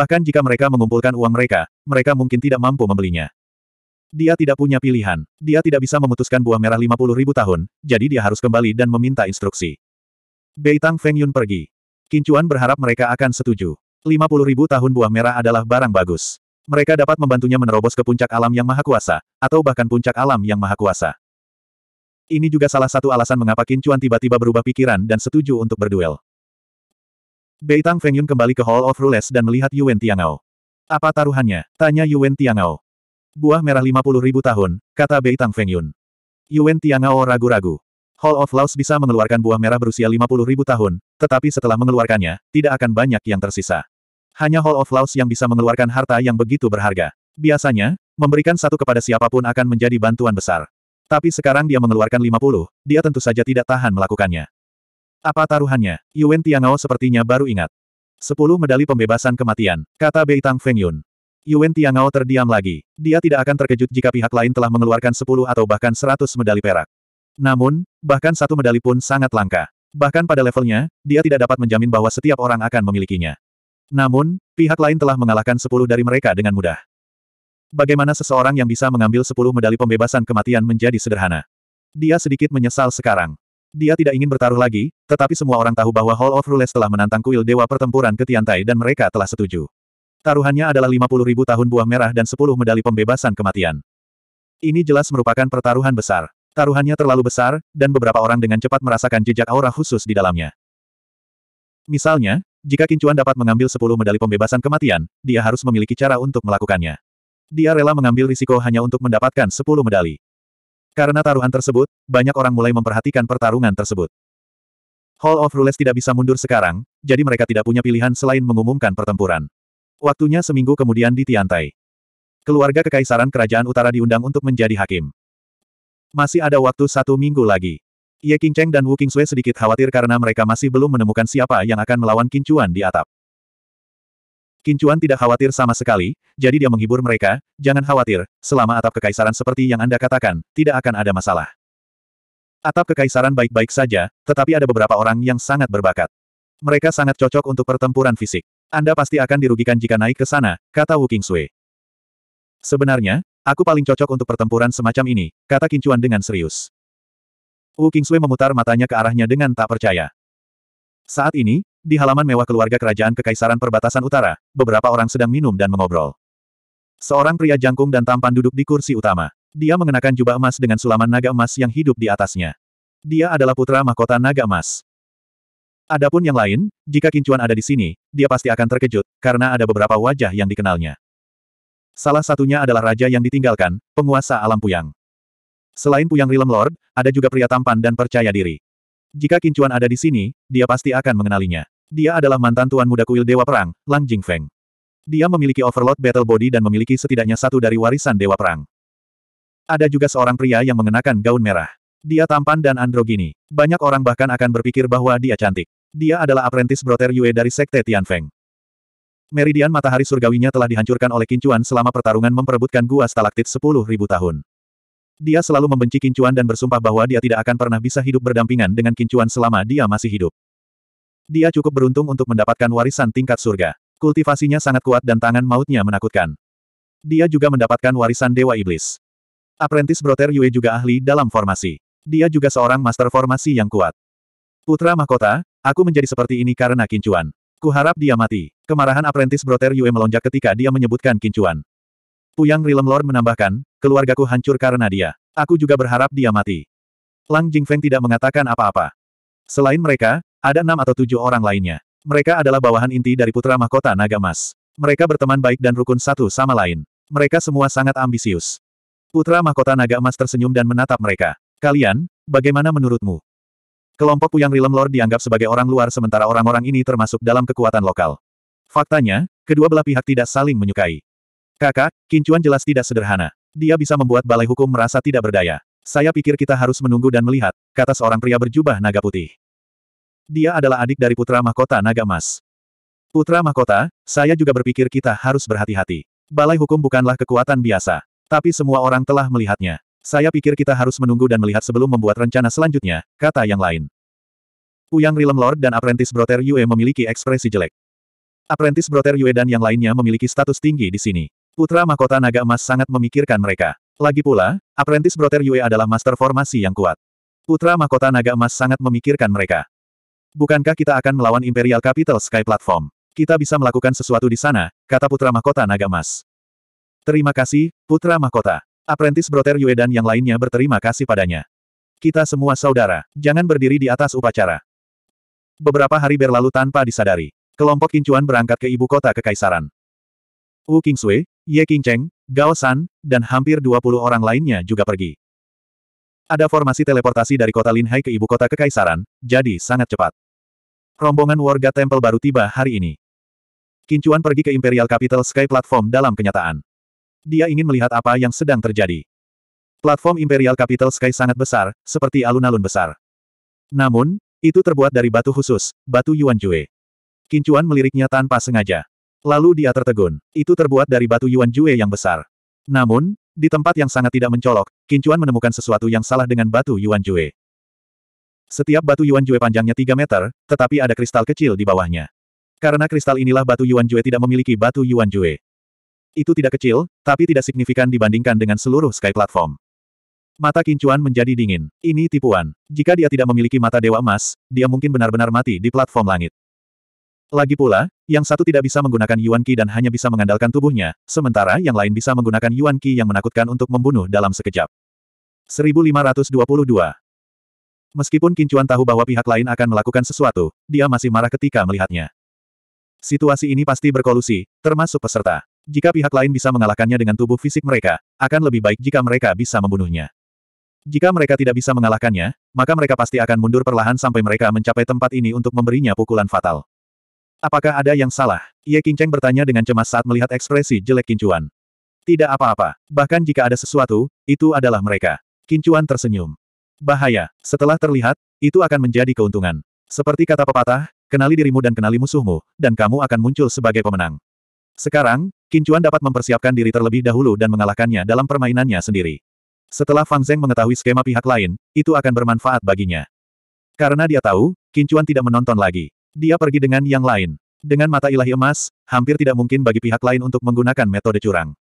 Bahkan jika mereka mengumpulkan uang mereka, mereka mungkin tidak mampu membelinya. Dia tidak punya pilihan. Dia tidak bisa memutuskan buah merah 50 ribu tahun, jadi dia harus kembali dan meminta instruksi. Bei Tang Feng Yun pergi. Kincuan berharap mereka akan setuju. 50 ribu tahun buah merah adalah barang bagus. Mereka dapat membantunya menerobos ke puncak alam yang maha kuasa, atau bahkan puncak alam yang maha kuasa. Ini juga salah satu alasan mengapa Kincuan tiba-tiba berubah pikiran dan setuju untuk berduel. Beitang Fengyun kembali ke Hall of Rules dan melihat Yuan Tiangao. Apa taruhannya? Tanya Yuan Tiangao. Buah merah 50 ribu tahun, kata Beitang Fengyun. Yun. Yuan Tiangao ragu-ragu. Hall of Laos bisa mengeluarkan buah merah berusia 50 ribu tahun, tetapi setelah mengeluarkannya, tidak akan banyak yang tersisa. Hanya Hall of Laos yang bisa mengeluarkan harta yang begitu berharga. Biasanya, memberikan satu kepada siapapun akan menjadi bantuan besar. Tapi sekarang dia mengeluarkan 50, dia tentu saja tidak tahan melakukannya. Apa taruhannya? Yuan Tiangao sepertinya baru ingat. Sepuluh medali pembebasan kematian, kata Beitang Feng Yun. Yuan Tiangao terdiam lagi. Dia tidak akan terkejut jika pihak lain telah mengeluarkan sepuluh atau bahkan seratus medali perak. Namun, bahkan satu medali pun sangat langka. Bahkan pada levelnya, dia tidak dapat menjamin bahwa setiap orang akan memilikinya. Namun, pihak lain telah mengalahkan sepuluh dari mereka dengan mudah. Bagaimana seseorang yang bisa mengambil sepuluh medali pembebasan kematian menjadi sederhana? Dia sedikit menyesal sekarang. Dia tidak ingin bertaruh lagi, tetapi semua orang tahu bahwa Hall of Rules telah menantang kuil dewa pertempuran ke Tiantai dan mereka telah setuju. Taruhannya adalah 50 ribu tahun buah merah dan 10 medali pembebasan kematian. Ini jelas merupakan pertaruhan besar. Taruhannya terlalu besar, dan beberapa orang dengan cepat merasakan jejak aura khusus di dalamnya. Misalnya, jika Kincuan dapat mengambil 10 medali pembebasan kematian, dia harus memiliki cara untuk melakukannya. Dia rela mengambil risiko hanya untuk mendapatkan 10 medali. Karena taruhan tersebut, banyak orang mulai memperhatikan pertarungan tersebut. Hall of Rules tidak bisa mundur sekarang, jadi mereka tidak punya pilihan selain mengumumkan pertempuran. Waktunya seminggu kemudian di Tiantai. Keluarga Kekaisaran Kerajaan Utara diundang untuk menjadi hakim. Masih ada waktu satu minggu lagi. Ye Qingcheng dan Wu Sui sedikit khawatir karena mereka masih belum menemukan siapa yang akan melawan Kincuan di atap. Kincuan tidak khawatir sama sekali, jadi dia menghibur mereka, jangan khawatir, selama atap kekaisaran seperti yang Anda katakan, tidak akan ada masalah. Atap kekaisaran baik-baik saja, tetapi ada beberapa orang yang sangat berbakat. Mereka sangat cocok untuk pertempuran fisik. Anda pasti akan dirugikan jika naik ke sana, kata Wu Kingsui. Sebenarnya, aku paling cocok untuk pertempuran semacam ini, kata Kincuan dengan serius. Wu Kingsui memutar matanya ke arahnya dengan tak percaya. Saat ini, di halaman mewah keluarga kerajaan Kekaisaran Perbatasan Utara, beberapa orang sedang minum dan mengobrol. Seorang pria jangkung dan tampan duduk di kursi utama. Dia mengenakan jubah emas dengan sulaman naga emas yang hidup di atasnya. Dia adalah putra mahkota naga emas. Adapun yang lain, jika Kincuan ada di sini, dia pasti akan terkejut, karena ada beberapa wajah yang dikenalnya. Salah satunya adalah raja yang ditinggalkan, penguasa alam Puyang. Selain Puyang Realm Lord, ada juga pria tampan dan percaya diri. Jika Kincuan ada di sini, dia pasti akan mengenalinya. Dia adalah mantan tuan muda kuil Dewa Perang, Lang Jingfeng. Dia memiliki overload battle body dan memiliki setidaknya satu dari warisan Dewa Perang. Ada juga seorang pria yang mengenakan gaun merah. Dia tampan dan androgini. Banyak orang bahkan akan berpikir bahwa dia cantik. Dia adalah apprentice broter Yue dari Sekte Tianfeng. Meridian matahari surgawinya telah dihancurkan oleh Kincuan selama pertarungan memperebutkan gua stalaktit 10.000 tahun. Dia selalu membenci Kincuan dan bersumpah bahwa dia tidak akan pernah bisa hidup berdampingan dengan Kincuan selama dia masih hidup. Dia cukup beruntung untuk mendapatkan warisan tingkat surga. Kultivasinya sangat kuat dan tangan mautnya menakutkan. Dia juga mendapatkan warisan Dewa Iblis. Apprentice Broter Yue juga ahli dalam formasi. Dia juga seorang master formasi yang kuat. Putra mahkota, aku menjadi seperti ini karena Kincuan. Kuharap dia mati. Kemarahan Apprentice Broter Yue melonjak ketika dia menyebutkan Kincuan. Puyang Rilemlor menambahkan, keluargaku hancur karena dia. Aku juga berharap dia mati. Lang Jingfeng tidak mengatakan apa-apa. Selain mereka, ada enam atau tujuh orang lainnya. Mereka adalah bawahan inti dari putra mahkota Naga Mas. Mereka berteman baik dan rukun satu sama lain. Mereka semua sangat ambisius. Putra mahkota Naga Emas tersenyum dan menatap mereka. Kalian, bagaimana menurutmu? Kelompok Puyang Rilem Lord dianggap sebagai orang luar sementara orang-orang ini termasuk dalam kekuatan lokal. Faktanya, kedua belah pihak tidak saling menyukai. Kakak, Kincuan jelas tidak sederhana. Dia bisa membuat balai hukum merasa tidak berdaya. Saya pikir kita harus menunggu dan melihat, kata seorang pria berjubah naga putih. Dia adalah adik dari putra mahkota naga emas. Putra mahkota, saya juga berpikir kita harus berhati-hati. Balai hukum bukanlah kekuatan biasa. Tapi semua orang telah melihatnya. Saya pikir kita harus menunggu dan melihat sebelum membuat rencana selanjutnya, kata yang lain. Uyang Realm Lord dan Apprentice Brother Yue memiliki ekspresi jelek. Apprentice Brother Yue dan yang lainnya memiliki status tinggi di sini. Putra Mahkota Naga Emas sangat memikirkan mereka. Lagi pula, apprentice Brother Yue adalah master formasi yang kuat. Putra Mahkota Naga Emas sangat memikirkan mereka. Bukankah kita akan melawan Imperial Capital Sky Platform? Kita bisa melakukan sesuatu di sana, kata Putra Mahkota Naga Emas. Terima kasih, Putra Mahkota. Apprentice Brother Yue dan yang lainnya berterima kasih padanya. Kita semua saudara, jangan berdiri di atas upacara. Beberapa hari berlalu tanpa disadari. Kelompok Kincuan berangkat ke ibu kota kekaisaran. Wu Kingsui, Ye Qingcheng, Gao San, dan hampir 20 orang lainnya juga pergi. Ada formasi teleportasi dari kota Linhai ke ibu kota Kekaisaran, jadi sangat cepat. Rombongan warga Temple baru tiba hari ini. Kincuan pergi ke Imperial Capital Sky Platform dalam kenyataan. Dia ingin melihat apa yang sedang terjadi. Platform Imperial Capital Sky sangat besar, seperti alun-alun besar. Namun, itu terbuat dari batu khusus, batu Yuan Jue. Kincuan meliriknya tanpa sengaja. Lalu dia tertegun. Itu terbuat dari batu Yuan Jue yang besar. Namun, di tempat yang sangat tidak mencolok, Kincuan menemukan sesuatu yang salah dengan batu Yuan Jue. Setiap batu Yuan Jue panjangnya 3 meter, tetapi ada kristal kecil di bawahnya. Karena kristal inilah batu Yuan Jue tidak memiliki batu Yuan Jue. Itu tidak kecil, tapi tidak signifikan dibandingkan dengan seluruh Sky Platform. Mata Kincuan menjadi dingin. Ini tipuan. Jika dia tidak memiliki mata Dewa Emas, dia mungkin benar-benar mati di platform langit. Lagi pula, yang satu tidak bisa menggunakan Yuan Qi dan hanya bisa mengandalkan tubuhnya, sementara yang lain bisa menggunakan Yuan Qi yang menakutkan untuk membunuh dalam sekejap. 1522 Meskipun Kincuan tahu bahwa pihak lain akan melakukan sesuatu, dia masih marah ketika melihatnya. Situasi ini pasti berkolusi, termasuk peserta. Jika pihak lain bisa mengalahkannya dengan tubuh fisik mereka, akan lebih baik jika mereka bisa membunuhnya. Jika mereka tidak bisa mengalahkannya, maka mereka pasti akan mundur perlahan sampai mereka mencapai tempat ini untuk memberinya pukulan fatal. Apakah ada yang salah? Ye Qingcheng bertanya dengan cemas saat melihat ekspresi jelek Kincuan. Tidak apa-apa. Bahkan jika ada sesuatu, itu adalah mereka. Kincuan tersenyum. Bahaya. Setelah terlihat, itu akan menjadi keuntungan. Seperti kata pepatah, kenali dirimu dan kenali musuhmu, dan kamu akan muncul sebagai pemenang. Sekarang, Kincuan dapat mempersiapkan diri terlebih dahulu dan mengalahkannya dalam permainannya sendiri. Setelah Fang Zeng mengetahui skema pihak lain, itu akan bermanfaat baginya. Karena dia tahu, Kincuan tidak menonton lagi. Dia pergi dengan yang lain. Dengan mata ilahi emas, hampir tidak mungkin bagi pihak lain untuk menggunakan metode curang.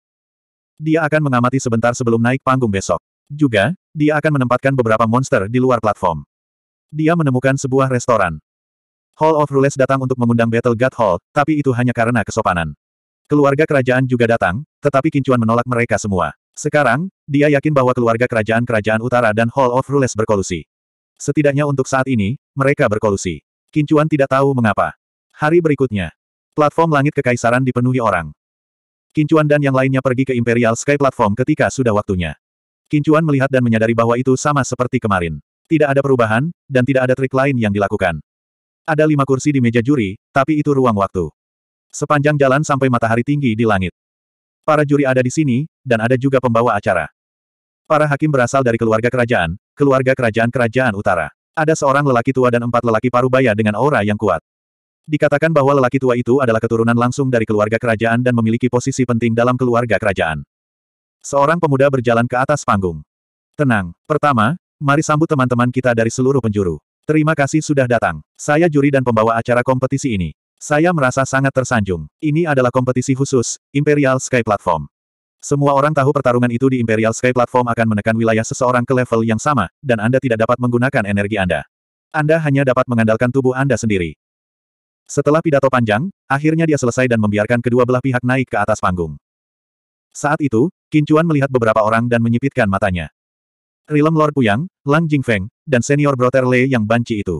Dia akan mengamati sebentar sebelum naik panggung besok. Juga, dia akan menempatkan beberapa monster di luar platform. Dia menemukan sebuah restoran. Hall of Rules datang untuk mengundang Battle God Hall, tapi itu hanya karena kesopanan. Keluarga kerajaan juga datang, tetapi Kincuan menolak mereka semua. Sekarang, dia yakin bahwa keluarga kerajaan-kerajaan utara dan Hall of Rules berkolusi. Setidaknya untuk saat ini, mereka berkolusi. Kincuan tidak tahu mengapa. Hari berikutnya, platform langit kekaisaran dipenuhi orang. Kincuan dan yang lainnya pergi ke Imperial Sky Platform ketika sudah waktunya. Kincuan melihat dan menyadari bahwa itu sama seperti kemarin. Tidak ada perubahan, dan tidak ada trik lain yang dilakukan. Ada lima kursi di meja juri, tapi itu ruang waktu. Sepanjang jalan sampai matahari tinggi di langit. Para juri ada di sini, dan ada juga pembawa acara. Para hakim berasal dari keluarga kerajaan, keluarga kerajaan-kerajaan utara. Ada seorang lelaki tua dan empat lelaki parubaya dengan aura yang kuat. Dikatakan bahwa lelaki tua itu adalah keturunan langsung dari keluarga kerajaan dan memiliki posisi penting dalam keluarga kerajaan. Seorang pemuda berjalan ke atas panggung. Tenang, pertama, mari sambut teman-teman kita dari seluruh penjuru. Terima kasih sudah datang. Saya juri dan pembawa acara kompetisi ini. Saya merasa sangat tersanjung. Ini adalah kompetisi khusus, Imperial Sky Platform. Semua orang tahu pertarungan itu di Imperial Sky Platform akan menekan wilayah seseorang ke level yang sama, dan Anda tidak dapat menggunakan energi Anda. Anda hanya dapat mengandalkan tubuh Anda sendiri. Setelah pidato panjang, akhirnya dia selesai dan membiarkan kedua belah pihak naik ke atas panggung. Saat itu, Kincuan melihat beberapa orang dan menyipitkan matanya. Rilem Lord Puyang, Lang Jingfeng, dan senior brother Lei yang banci itu.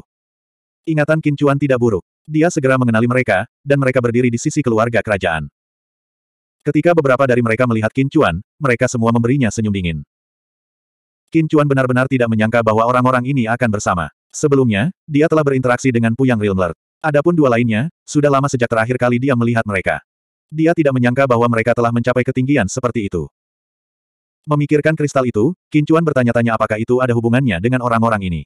Ingatan Kincuan tidak buruk. Dia segera mengenali mereka, dan mereka berdiri di sisi keluarga kerajaan. Ketika beberapa dari mereka melihat Kincuan, mereka semua memberinya senyum dingin. Kincuan benar-benar tidak menyangka bahwa orang-orang ini akan bersama. Sebelumnya, dia telah berinteraksi dengan Puyang Rilmler. Adapun dua lainnya, sudah lama sejak terakhir kali dia melihat mereka. Dia tidak menyangka bahwa mereka telah mencapai ketinggian seperti itu. Memikirkan kristal itu, Kincuan bertanya-tanya apakah itu ada hubungannya dengan orang-orang ini.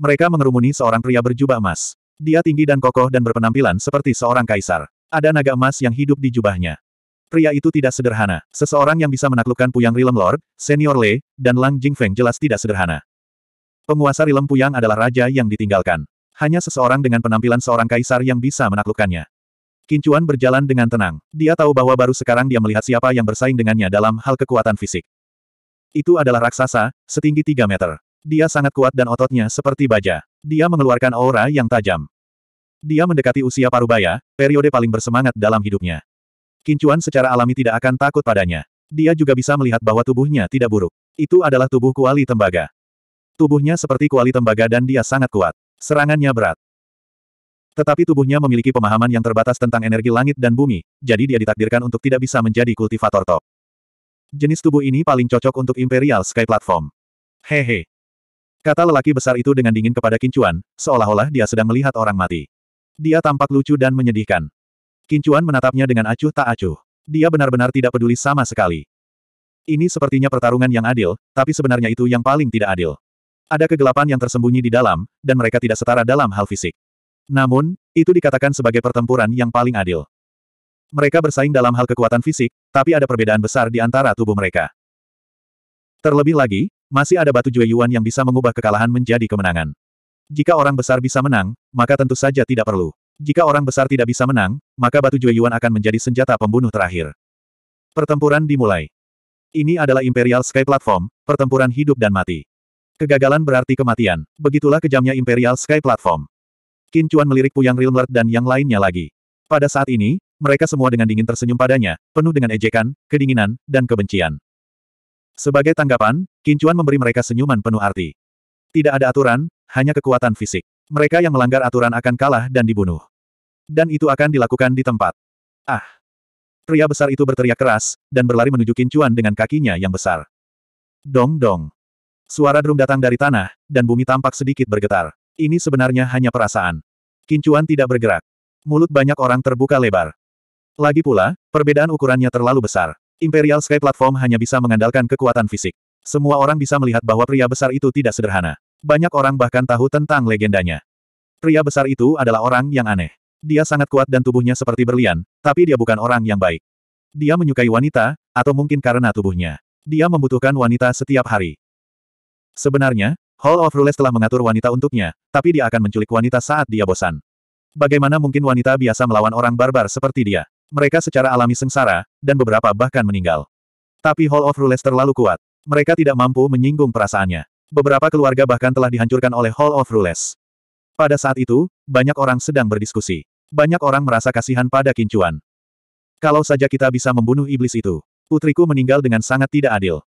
Mereka mengerumuni seorang pria berjubah emas. Dia tinggi dan kokoh dan berpenampilan seperti seorang kaisar. Ada naga emas yang hidup di jubahnya pria itu tidak sederhana. Seseorang yang bisa menaklukkan Puyang Rilem Lord, Senior Le, dan Lang Jingfeng jelas tidak sederhana. Penguasa Rilem Puyang adalah raja yang ditinggalkan. Hanya seseorang dengan penampilan seorang kaisar yang bisa menaklukkannya. Kincuan berjalan dengan tenang. Dia tahu bahwa baru sekarang dia melihat siapa yang bersaing dengannya dalam hal kekuatan fisik. Itu adalah raksasa, setinggi 3 meter. Dia sangat kuat dan ototnya seperti baja. Dia mengeluarkan aura yang tajam. Dia mendekati usia parubaya, periode paling bersemangat dalam hidupnya. Kincuan secara alami tidak akan takut padanya. Dia juga bisa melihat bahwa tubuhnya tidak buruk. Itu adalah tubuh kuali tembaga. Tubuhnya seperti kuali tembaga dan dia sangat kuat. Serangannya berat. Tetapi tubuhnya memiliki pemahaman yang terbatas tentang energi langit dan bumi, jadi dia ditakdirkan untuk tidak bisa menjadi kultivator top. Jenis tubuh ini paling cocok untuk Imperial Sky Platform. Hehe. Kata lelaki besar itu dengan dingin kepada Kincuan, seolah-olah dia sedang melihat orang mati. Dia tampak lucu dan menyedihkan. Kincuan menatapnya dengan acuh tak acuh. Dia benar-benar tidak peduli sama sekali. Ini sepertinya pertarungan yang adil, tapi sebenarnya itu yang paling tidak adil. Ada kegelapan yang tersembunyi di dalam, dan mereka tidak setara dalam hal fisik. Namun, itu dikatakan sebagai pertempuran yang paling adil. Mereka bersaing dalam hal kekuatan fisik, tapi ada perbedaan besar di antara tubuh mereka. Terlebih lagi, masih ada batu Yuan yang bisa mengubah kekalahan menjadi kemenangan. Jika orang besar bisa menang, maka tentu saja tidak perlu. Jika orang besar tidak bisa menang, maka batu Yuan akan menjadi senjata pembunuh terakhir. Pertempuran dimulai. Ini adalah Imperial Sky Platform, pertempuran hidup dan mati. Kegagalan berarti kematian. Begitulah kejamnya Imperial Sky Platform. Qin Chuan melirik Puyang Rilmert dan yang lainnya lagi. Pada saat ini, mereka semua dengan dingin tersenyum padanya, penuh dengan ejekan, kedinginan, dan kebencian. Sebagai tanggapan, Qin Chuan memberi mereka senyuman penuh arti. Tidak ada aturan, hanya kekuatan fisik. Mereka yang melanggar aturan akan kalah dan dibunuh. Dan itu akan dilakukan di tempat. Ah! Pria besar itu berteriak keras, dan berlari menuju Kincuan dengan kakinya yang besar. Dong dong! Suara drum datang dari tanah, dan bumi tampak sedikit bergetar. Ini sebenarnya hanya perasaan. Kincuan tidak bergerak. Mulut banyak orang terbuka lebar. Lagi pula, perbedaan ukurannya terlalu besar. Imperial Sky Platform hanya bisa mengandalkan kekuatan fisik. Semua orang bisa melihat bahwa pria besar itu tidak sederhana. Banyak orang bahkan tahu tentang legendanya. Pria besar itu adalah orang yang aneh. Dia sangat kuat dan tubuhnya seperti berlian, tapi dia bukan orang yang baik. Dia menyukai wanita, atau mungkin karena tubuhnya. Dia membutuhkan wanita setiap hari. Sebenarnya, Hall of Rules telah mengatur wanita untuknya, tapi dia akan menculik wanita saat dia bosan. Bagaimana mungkin wanita biasa melawan orang barbar seperti dia? Mereka secara alami sengsara, dan beberapa bahkan meninggal. Tapi Hall of Rules terlalu kuat. Mereka tidak mampu menyinggung perasaannya. Beberapa keluarga bahkan telah dihancurkan oleh Hall of Rules. Pada saat itu, banyak orang sedang berdiskusi. Banyak orang merasa kasihan pada kincuan. Kalau saja kita bisa membunuh iblis itu, putriku meninggal dengan sangat tidak adil.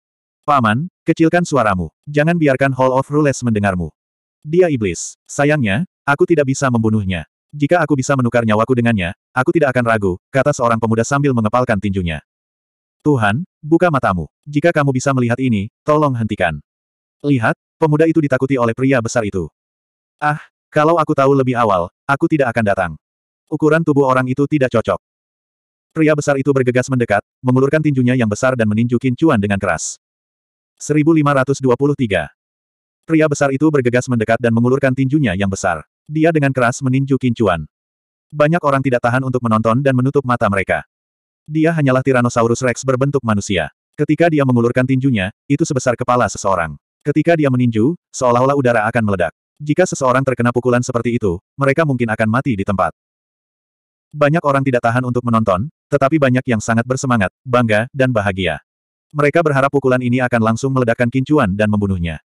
Paman, kecilkan suaramu. Jangan biarkan Hall of Rules mendengarmu. Dia iblis. Sayangnya, aku tidak bisa membunuhnya. Jika aku bisa menukar nyawaku dengannya, aku tidak akan ragu, kata seorang pemuda sambil mengepalkan tinjunya. Tuhan, buka matamu. Jika kamu bisa melihat ini, tolong hentikan. Lihat, pemuda itu ditakuti oleh pria besar itu. Ah, kalau aku tahu lebih awal, aku tidak akan datang. Ukuran tubuh orang itu tidak cocok. Pria besar itu bergegas mendekat, mengulurkan tinjunya yang besar dan meninju kincuan dengan keras. 1523. Pria besar itu bergegas mendekat dan mengulurkan tinjunya yang besar. Dia dengan keras meninju kincuan. Banyak orang tidak tahan untuk menonton dan menutup mata mereka. Dia hanyalah Tyrannosaurus Rex berbentuk manusia. Ketika dia mengulurkan tinjunya, itu sebesar kepala seseorang. Ketika dia meninju, seolah-olah udara akan meledak. Jika seseorang terkena pukulan seperti itu, mereka mungkin akan mati di tempat. Banyak orang tidak tahan untuk menonton, tetapi banyak yang sangat bersemangat, bangga, dan bahagia. Mereka berharap pukulan ini akan langsung meledakkan kincuan dan membunuhnya.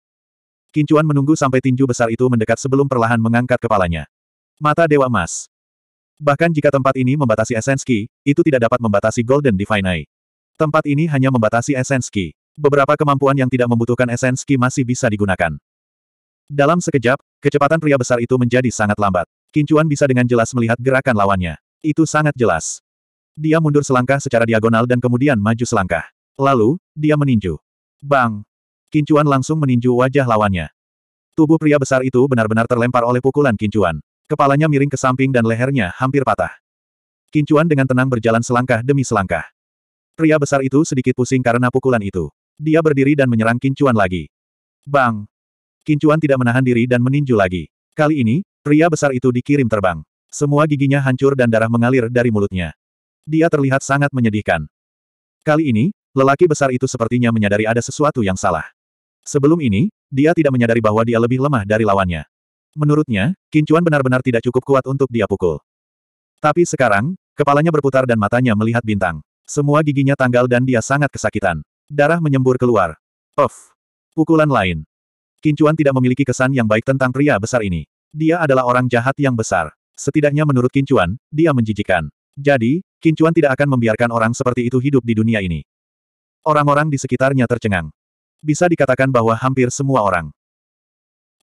Kincuan menunggu sampai tinju besar itu mendekat sebelum perlahan mengangkat kepalanya. Mata Dewa Emas. Bahkan jika tempat ini membatasi Esenski, itu tidak dapat membatasi Golden Divine Eye. Tempat ini hanya membatasi Esenski. Beberapa kemampuan yang tidak membutuhkan esensi masih bisa digunakan. Dalam sekejap, kecepatan pria besar itu menjadi sangat lambat. Kincuan bisa dengan jelas melihat gerakan lawannya. Itu sangat jelas. Dia mundur selangkah secara diagonal dan kemudian maju selangkah. Lalu, dia meninju. Bang! Kincuan langsung meninju wajah lawannya. Tubuh pria besar itu benar-benar terlempar oleh pukulan Kincuan. Kepalanya miring ke samping dan lehernya hampir patah. Kincuan dengan tenang berjalan selangkah demi selangkah. Pria besar itu sedikit pusing karena pukulan itu. Dia berdiri dan menyerang Kincuan lagi. Bang! Kincuan tidak menahan diri dan meninju lagi. Kali ini, pria besar itu dikirim terbang. Semua giginya hancur dan darah mengalir dari mulutnya. Dia terlihat sangat menyedihkan. Kali ini, lelaki besar itu sepertinya menyadari ada sesuatu yang salah. Sebelum ini, dia tidak menyadari bahwa dia lebih lemah dari lawannya. Menurutnya, Kincuan benar-benar tidak cukup kuat untuk dia pukul. Tapi sekarang, kepalanya berputar dan matanya melihat bintang. Semua giginya tanggal dan dia sangat kesakitan. Darah menyembur keluar. Of. Pukulan lain. Kincuan tidak memiliki kesan yang baik tentang pria besar ini. Dia adalah orang jahat yang besar. Setidaknya menurut Kincuan, dia menjijikan. Jadi, Kincuan tidak akan membiarkan orang seperti itu hidup di dunia ini. Orang-orang di sekitarnya tercengang. Bisa dikatakan bahwa hampir semua orang.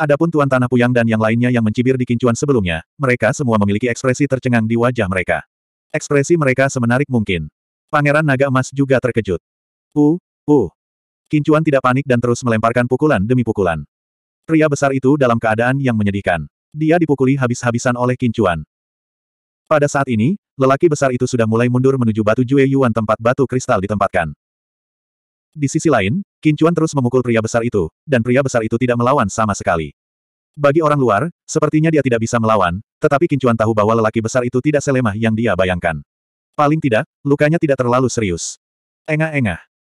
Adapun Tuan Tanah Puyang dan yang lainnya yang mencibir di Kincuan sebelumnya, mereka semua memiliki ekspresi tercengang di wajah mereka. Ekspresi mereka semenarik mungkin. Pangeran Naga Emas juga terkejut. Pu, Hu. Oh. Kincuan tidak panik dan terus melemparkan pukulan demi pukulan. Pria besar itu dalam keadaan yang menyedihkan. Dia dipukuli habis-habisan oleh Kincuan. Pada saat ini, lelaki besar itu sudah mulai mundur menuju batu Jue Yuan tempat batu kristal ditempatkan. Di sisi lain, Kincuan terus memukul pria besar itu, dan pria besar itu tidak melawan sama sekali. Bagi orang luar, sepertinya dia tidak bisa melawan, tetapi Kincuan tahu bahwa lelaki besar itu tidak selemah yang dia bayangkan. Paling tidak, lukanya tidak terlalu serius. Engah-engah.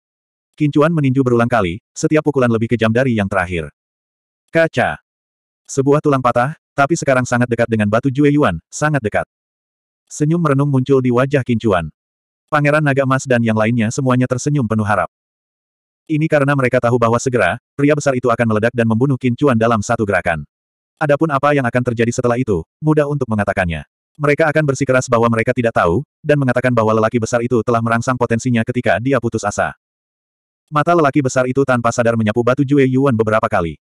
Kincuan meninju berulang kali, setiap pukulan lebih kejam dari yang terakhir. Kaca. Sebuah tulang patah, tapi sekarang sangat dekat dengan batu Jue Yuan, sangat dekat. Senyum merenung muncul di wajah Kincuan. Pangeran Naga Emas dan yang lainnya semuanya tersenyum penuh harap. Ini karena mereka tahu bahwa segera, pria besar itu akan meledak dan membunuh Kincuan dalam satu gerakan. Adapun apa yang akan terjadi setelah itu, mudah untuk mengatakannya. Mereka akan bersikeras bahwa mereka tidak tahu, dan mengatakan bahwa lelaki besar itu telah merangsang potensinya ketika dia putus asa. Mata lelaki besar itu tanpa sadar menyapu batu Jue Yuan beberapa kali.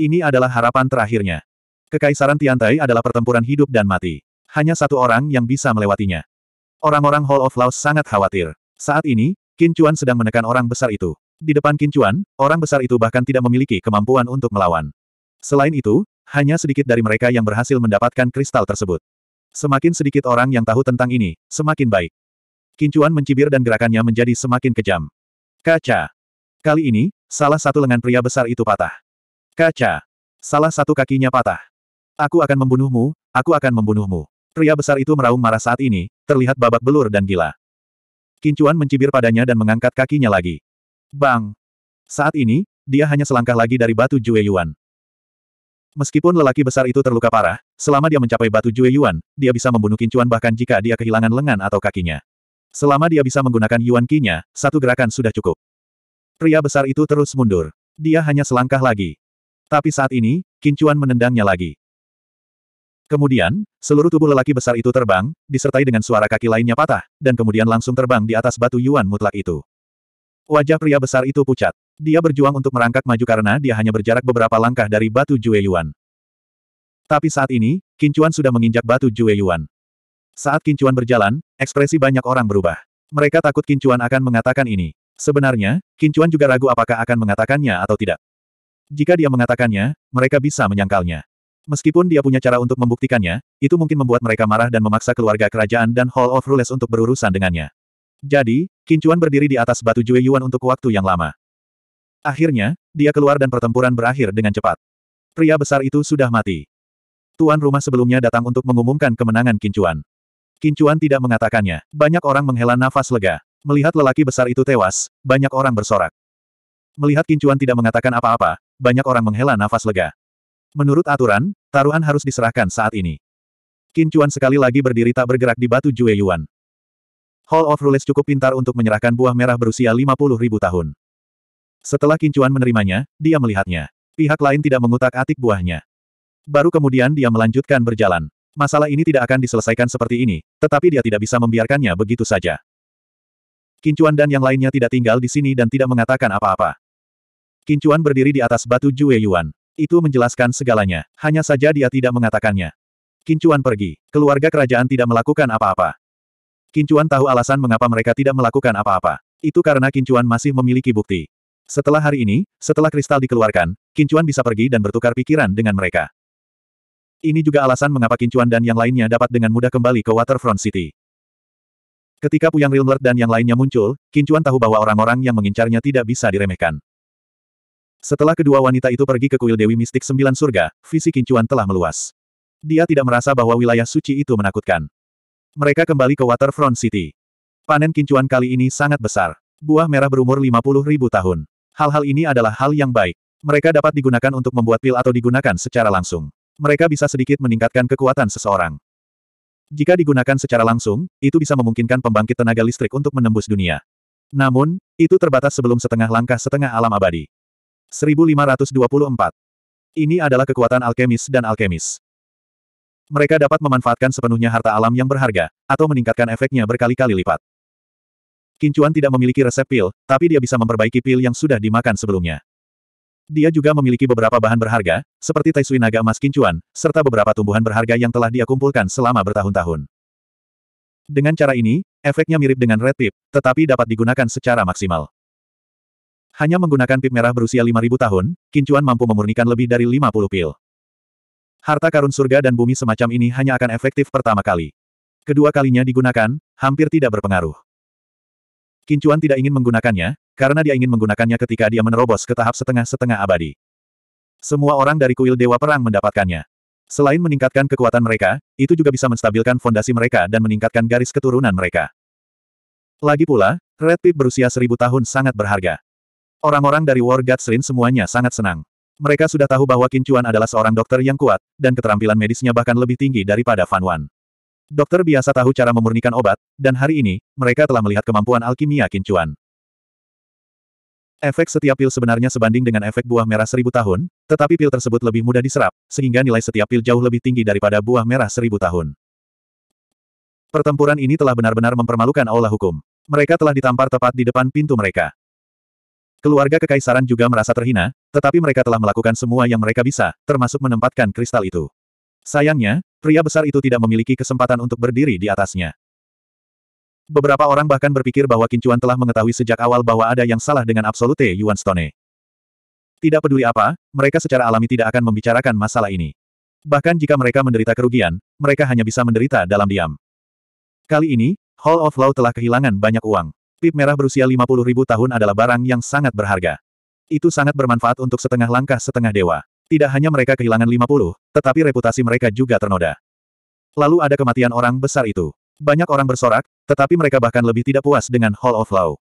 Ini adalah harapan terakhirnya. Kekaisaran Tiantai adalah pertempuran hidup dan mati. Hanya satu orang yang bisa melewatinya. Orang-orang Hall of Laws sangat khawatir. Saat ini, Qin Chuan sedang menekan orang besar itu. Di depan Qin Chuan, orang besar itu bahkan tidak memiliki kemampuan untuk melawan. Selain itu, hanya sedikit dari mereka yang berhasil mendapatkan kristal tersebut. Semakin sedikit orang yang tahu tentang ini, semakin baik. Chuan mencibir dan gerakannya menjadi semakin kejam. Kaca. Kali ini, salah satu lengan pria besar itu patah. Kaca. Salah satu kakinya patah. Aku akan membunuhmu, aku akan membunuhmu. Pria besar itu meraung marah saat ini, terlihat babak belur dan gila. Kincuan mencibir padanya dan mengangkat kakinya lagi. Bang! Saat ini, dia hanya selangkah lagi dari batu Jue Yuan. Meskipun lelaki besar itu terluka parah, selama dia mencapai batu Jue Yuan, dia bisa membunuh Kincuan bahkan jika dia kehilangan lengan atau kakinya. Selama dia bisa menggunakan Yuan Qi-nya, satu gerakan sudah cukup. Pria besar itu terus mundur. Dia hanya selangkah lagi. Tapi saat ini, Kincuan menendangnya lagi. Kemudian, seluruh tubuh lelaki besar itu terbang, disertai dengan suara kaki lainnya patah, dan kemudian langsung terbang di atas batu Yuan mutlak itu. Wajah pria besar itu pucat. Dia berjuang untuk merangkak maju karena dia hanya berjarak beberapa langkah dari batu Jue Yuan. Tapi saat ini, Kincuan sudah menginjak batu Jue Yuan. Saat Kincuan berjalan, ekspresi banyak orang berubah. Mereka takut Kincuan akan mengatakan ini. Sebenarnya, Kincuan juga ragu apakah akan mengatakannya atau tidak. Jika dia mengatakannya, mereka bisa menyangkalnya. Meskipun dia punya cara untuk membuktikannya, itu mungkin membuat mereka marah dan memaksa keluarga kerajaan dan Hall of Rules untuk berurusan dengannya. Jadi, Kincuan berdiri di atas batu Jue Yuan untuk waktu yang lama. Akhirnya, dia keluar dan pertempuran berakhir dengan cepat. Pria besar itu sudah mati. Tuan rumah sebelumnya datang untuk mengumumkan kemenangan Kincuan. Kincuan tidak mengatakannya. Banyak orang menghela nafas lega. Melihat lelaki besar itu tewas, banyak orang bersorak. Melihat Kincuan tidak mengatakan apa-apa, banyak orang menghela nafas lega. Menurut aturan, taruhan harus diserahkan saat ini. Kincuan sekali lagi berdiri tak bergerak di batu Jue Yuan. Hall of Rules cukup pintar untuk menyerahkan buah merah berusia 50 ribu tahun. Setelah Kincuan menerimanya, dia melihatnya. Pihak lain tidak mengutak-atik buahnya. Baru kemudian dia melanjutkan berjalan. Masalah ini tidak akan diselesaikan seperti ini, tetapi dia tidak bisa membiarkannya begitu saja. Kincuan dan yang lainnya tidak tinggal di sini dan tidak mengatakan apa-apa. Kincuan berdiri di atas batu Jue Yuan. Itu menjelaskan segalanya, hanya saja dia tidak mengatakannya. Kincuan pergi. Keluarga kerajaan tidak melakukan apa-apa. Kincuan tahu alasan mengapa mereka tidak melakukan apa-apa. Itu karena Kincuan masih memiliki bukti. Setelah hari ini, setelah kristal dikeluarkan, Kincuan bisa pergi dan bertukar pikiran dengan mereka. Ini juga alasan mengapa Kincuan dan yang lainnya dapat dengan mudah kembali ke Waterfront City. Ketika Puyang Rilmler dan yang lainnya muncul, Kincuan tahu bahwa orang-orang yang mengincarnya tidak bisa diremehkan. Setelah kedua wanita itu pergi ke kuil Dewi Mistik Sembilan Surga, visi Kincuan telah meluas. Dia tidak merasa bahwa wilayah suci itu menakutkan. Mereka kembali ke Waterfront City. Panen Kincuan kali ini sangat besar. Buah merah berumur 50 tahun. Hal-hal ini adalah hal yang baik. Mereka dapat digunakan untuk membuat pil atau digunakan secara langsung mereka bisa sedikit meningkatkan kekuatan seseorang. Jika digunakan secara langsung, itu bisa memungkinkan pembangkit tenaga listrik untuk menembus dunia. Namun, itu terbatas sebelum setengah langkah setengah alam abadi. 1524. Ini adalah kekuatan alkemis dan alkemis. Mereka dapat memanfaatkan sepenuhnya harta alam yang berharga, atau meningkatkan efeknya berkali-kali lipat. Kincuan tidak memiliki resep pil, tapi dia bisa memperbaiki pil yang sudah dimakan sebelumnya. Dia juga memiliki beberapa bahan berharga, seperti Taisui naga emas kincuan, serta beberapa tumbuhan berharga yang telah dia kumpulkan selama bertahun-tahun. Dengan cara ini, efeknya mirip dengan red Pip, tetapi dapat digunakan secara maksimal. Hanya menggunakan pip merah berusia 5.000 tahun, kincuan mampu memurnikan lebih dari 50 pil. Harta karun surga dan bumi semacam ini hanya akan efektif pertama kali. Kedua kalinya digunakan, hampir tidak berpengaruh. Kincuan tidak ingin menggunakannya, karena dia ingin menggunakannya ketika dia menerobos ke tahap setengah-setengah abadi. Semua orang dari kuil Dewa Perang mendapatkannya. Selain meningkatkan kekuatan mereka, itu juga bisa menstabilkan fondasi mereka dan meningkatkan garis keturunan mereka. Lagi pula, Red Pip berusia seribu tahun sangat berharga. Orang-orang dari War God Shrine semuanya sangat senang. Mereka sudah tahu bahwa Kincuan adalah seorang dokter yang kuat, dan keterampilan medisnya bahkan lebih tinggi daripada Fan Wan. Dokter biasa tahu cara memurnikan obat, dan hari ini, mereka telah melihat kemampuan alkimia kincuan. Efek setiap pil sebenarnya sebanding dengan efek buah merah seribu tahun, tetapi pil tersebut lebih mudah diserap, sehingga nilai setiap pil jauh lebih tinggi daripada buah merah seribu tahun. Pertempuran ini telah benar-benar mempermalukan aula hukum. Mereka telah ditampar tepat di depan pintu mereka. Keluarga kekaisaran juga merasa terhina, tetapi mereka telah melakukan semua yang mereka bisa, termasuk menempatkan kristal itu. Sayangnya, pria besar itu tidak memiliki kesempatan untuk berdiri di atasnya. Beberapa orang bahkan berpikir bahwa Kincuan telah mengetahui sejak awal bahwa ada yang salah dengan Absolute Yuan Stone. Tidak peduli apa, mereka secara alami tidak akan membicarakan masalah ini. Bahkan jika mereka menderita kerugian, mereka hanya bisa menderita dalam diam. Kali ini, Hall of Law telah kehilangan banyak uang. Pip merah berusia 50 ribu tahun adalah barang yang sangat berharga. Itu sangat bermanfaat untuk setengah langkah setengah dewa. Tidak hanya mereka kehilangan 50, tetapi reputasi mereka juga ternoda. Lalu ada kematian orang besar itu. Banyak orang bersorak, tetapi mereka bahkan lebih tidak puas dengan Hall of Law.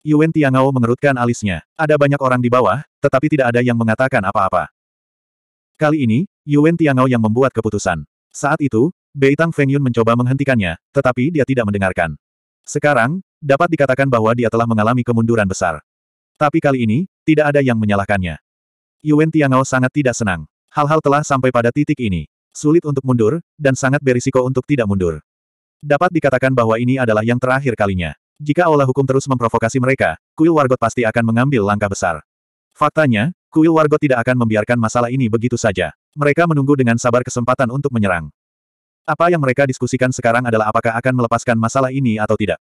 Yuen Tiangao mengerutkan alisnya. Ada banyak orang di bawah, tetapi tidak ada yang mengatakan apa-apa. Kali ini, Yuen Tiangao yang membuat keputusan. Saat itu, Beitang Feng Yun mencoba menghentikannya, tetapi dia tidak mendengarkan. Sekarang, dapat dikatakan bahwa dia telah mengalami kemunduran besar. Tapi kali ini, tidak ada yang menyalahkannya. Yuen Tiangao sangat tidak senang. Hal-hal telah sampai pada titik ini. Sulit untuk mundur, dan sangat berisiko untuk tidak mundur. Dapat dikatakan bahwa ini adalah yang terakhir kalinya. Jika olah hukum terus memprovokasi mereka, kuil wargot pasti akan mengambil langkah besar. Faktanya, kuil wargot tidak akan membiarkan masalah ini begitu saja. Mereka menunggu dengan sabar kesempatan untuk menyerang. Apa yang mereka diskusikan sekarang adalah apakah akan melepaskan masalah ini atau tidak.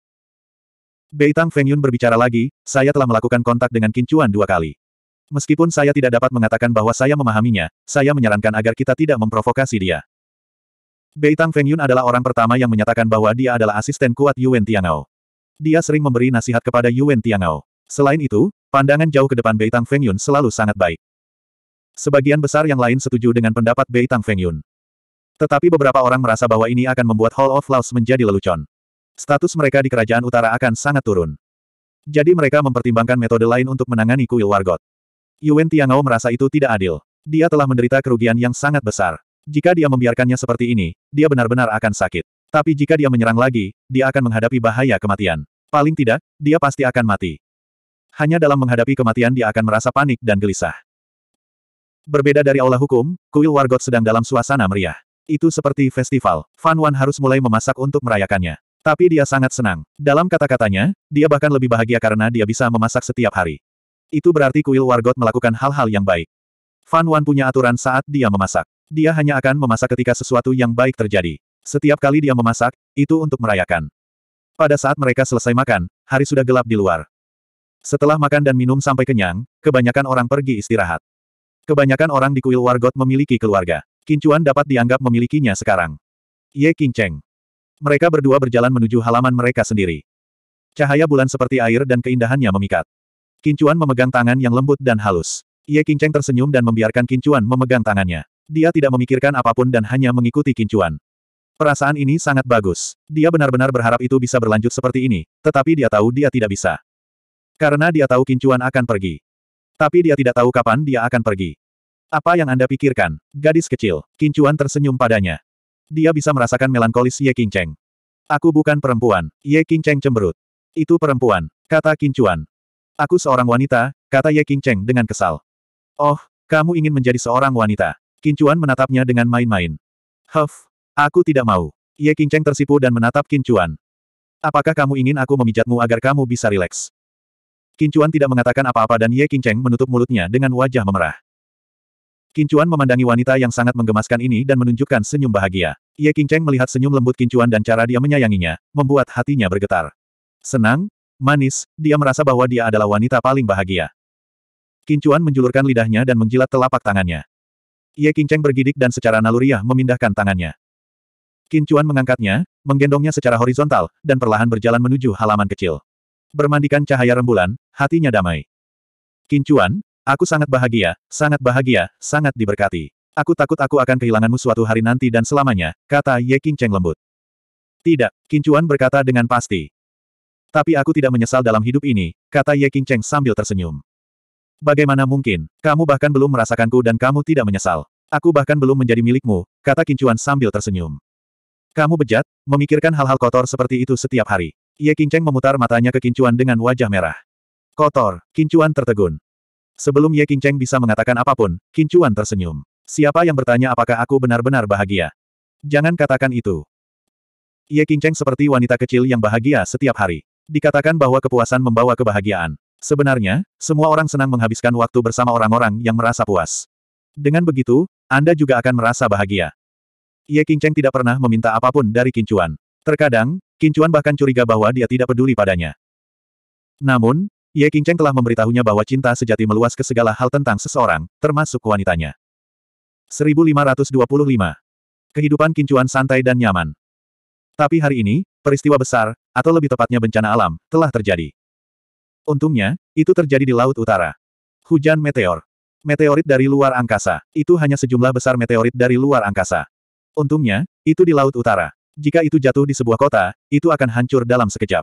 Beitang Feng Yun berbicara lagi, saya telah melakukan kontak dengan Kincuan dua kali. Meskipun saya tidak dapat mengatakan bahwa saya memahaminya, saya menyarankan agar kita tidak memprovokasi dia. Beitang Feng Yun adalah orang pertama yang menyatakan bahwa dia adalah asisten kuat Yuan Tiangao. Dia sering memberi nasihat kepada Yuan Tiangao. Selain itu, pandangan jauh ke depan Beitang Feng Yun selalu sangat baik. Sebagian besar yang lain setuju dengan pendapat Beitang Feng Yun. Tetapi beberapa orang merasa bahwa ini akan membuat Hall of Laws menjadi lelucon. Status mereka di kerajaan utara akan sangat turun. Jadi mereka mempertimbangkan metode lain untuk menangani kuil Wargot. Yuan Tianao merasa itu tidak adil. Dia telah menderita kerugian yang sangat besar. Jika dia membiarkannya seperti ini, dia benar-benar akan sakit. Tapi jika dia menyerang lagi, dia akan menghadapi bahaya kematian. Paling tidak, dia pasti akan mati. Hanya dalam menghadapi kematian dia akan merasa panik dan gelisah. Berbeda dari aula hukum, kuil Wargot sedang dalam suasana meriah. Itu seperti festival, Fan Wan harus mulai memasak untuk merayakannya. Tapi dia sangat senang. Dalam kata-katanya, dia bahkan lebih bahagia karena dia bisa memasak setiap hari. Itu berarti kuil Wargot melakukan hal-hal yang baik. Fan Wan punya aturan saat dia memasak. Dia hanya akan memasak ketika sesuatu yang baik terjadi. Setiap kali dia memasak, itu untuk merayakan. Pada saat mereka selesai makan, hari sudah gelap di luar. Setelah makan dan minum sampai kenyang, kebanyakan orang pergi istirahat. Kebanyakan orang di kuil Wargot memiliki keluarga. Kincuan dapat dianggap memilikinya sekarang. Ye Kinceng. Mereka berdua berjalan menuju halaman mereka sendiri. Cahaya bulan seperti air dan keindahannya memikat. Kincuan memegang tangan yang lembut dan halus. Ye Qingcheng tersenyum dan membiarkan Kincuan memegang tangannya. Dia tidak memikirkan apapun dan hanya mengikuti Kincuan. Perasaan ini sangat bagus. Dia benar-benar berharap itu bisa berlanjut seperti ini, tetapi dia tahu dia tidak bisa. Karena dia tahu Kincuan akan pergi. Tapi dia tidak tahu kapan dia akan pergi. Apa yang Anda pikirkan, gadis kecil? Kincuan tersenyum padanya. Dia bisa merasakan melankolis Ye Qingcheng. Aku bukan perempuan. Ye Qingcheng cemberut. Itu perempuan, kata Kincuan. Aku seorang wanita, kata Ye King Cheng dengan kesal. Oh, kamu ingin menjadi seorang wanita. Kincuan menatapnya dengan main-main. Huff, aku tidak mau. Ye King Cheng tersipu dan menatap Kincuan. Apakah kamu ingin aku memijatmu agar kamu bisa rileks? Kincuan tidak mengatakan apa-apa dan Ye King Cheng menutup mulutnya dengan wajah memerah. Kincuan memandangi wanita yang sangat menggemaskan ini dan menunjukkan senyum bahagia. Ye King Cheng melihat senyum lembut Kincuan dan cara dia menyayanginya, membuat hatinya bergetar. Senang, manis, dia merasa bahwa dia adalah wanita paling bahagia. Kincuan menjulurkan lidahnya dan menjilat telapak tangannya. Ye Kingcheng bergidik dan secara naluriah memindahkan tangannya. Kincuan mengangkatnya, menggendongnya secara horizontal, dan perlahan berjalan menuju halaman kecil. Bermandikan cahaya rembulan, hatinya damai. Kincuan, aku sangat bahagia, sangat bahagia, sangat diberkati. Aku takut aku akan kehilanganmu suatu hari nanti dan selamanya, kata Ye Qingcheng lembut. Tidak, Kincuan berkata dengan pasti. Tapi aku tidak menyesal dalam hidup ini, kata Ye King Cheng sambil tersenyum. Bagaimana mungkin, kamu bahkan belum merasakanku dan kamu tidak menyesal. Aku bahkan belum menjadi milikmu, kata Kincuan sambil tersenyum. Kamu bejat, memikirkan hal-hal kotor seperti itu setiap hari. Ye Cheng memutar matanya ke Kincuan dengan wajah merah. Kotor, Kincuan tertegun. Sebelum Ye Cheng bisa mengatakan apapun, Kincuan tersenyum. Siapa yang bertanya apakah aku benar-benar bahagia? Jangan katakan itu. Ye Cheng seperti wanita kecil yang bahagia setiap hari. Dikatakan bahwa kepuasan membawa kebahagiaan. Sebenarnya, semua orang senang menghabiskan waktu bersama orang-orang yang merasa puas. Dengan begitu, Anda juga akan merasa bahagia. Ye Qingcheng tidak pernah meminta apapun dari Kincuan. Terkadang, Kincuan bahkan curiga bahwa dia tidak peduli padanya. Namun, Ye Qingcheng telah memberitahunya bahwa cinta sejati meluas ke segala hal tentang seseorang, termasuk wanitanya. 1525. Kehidupan Kincuan santai dan nyaman. Tapi hari ini, Peristiwa besar, atau lebih tepatnya bencana alam, telah terjadi. Untungnya, itu terjadi di Laut Utara. Hujan meteor. Meteorit dari luar angkasa. Itu hanya sejumlah besar meteorit dari luar angkasa. Untungnya, itu di Laut Utara. Jika itu jatuh di sebuah kota, itu akan hancur dalam sekejap.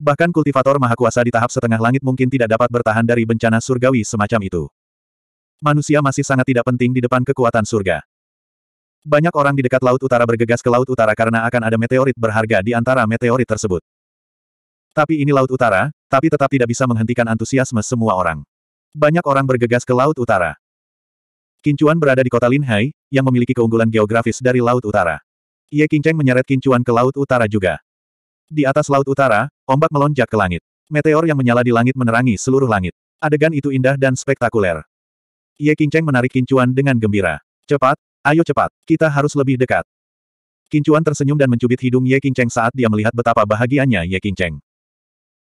Bahkan kultivator maha kuasa di tahap setengah langit mungkin tidak dapat bertahan dari bencana surgawi semacam itu. Manusia masih sangat tidak penting di depan kekuatan surga. Banyak orang di dekat Laut Utara bergegas ke Laut Utara karena akan ada meteorit berharga di antara meteorit tersebut. Tapi ini Laut Utara, tapi tetap tidak bisa menghentikan antusiasme semua orang. Banyak orang bergegas ke Laut Utara. Kincuan berada di kota Linhai, yang memiliki keunggulan geografis dari Laut Utara. Ye Qingcheng menyeret Kincuan ke Laut Utara juga. Di atas Laut Utara, ombak melonjak ke langit. Meteor yang menyala di langit menerangi seluruh langit. Adegan itu indah dan spektakuler. Ye Qingcheng menarik Kincuan dengan gembira. Cepat, Ayo cepat, kita harus lebih dekat. Kincuan tersenyum dan mencubit hidung Ye Qingcheng saat dia melihat betapa bahagianya Ye Qingcheng.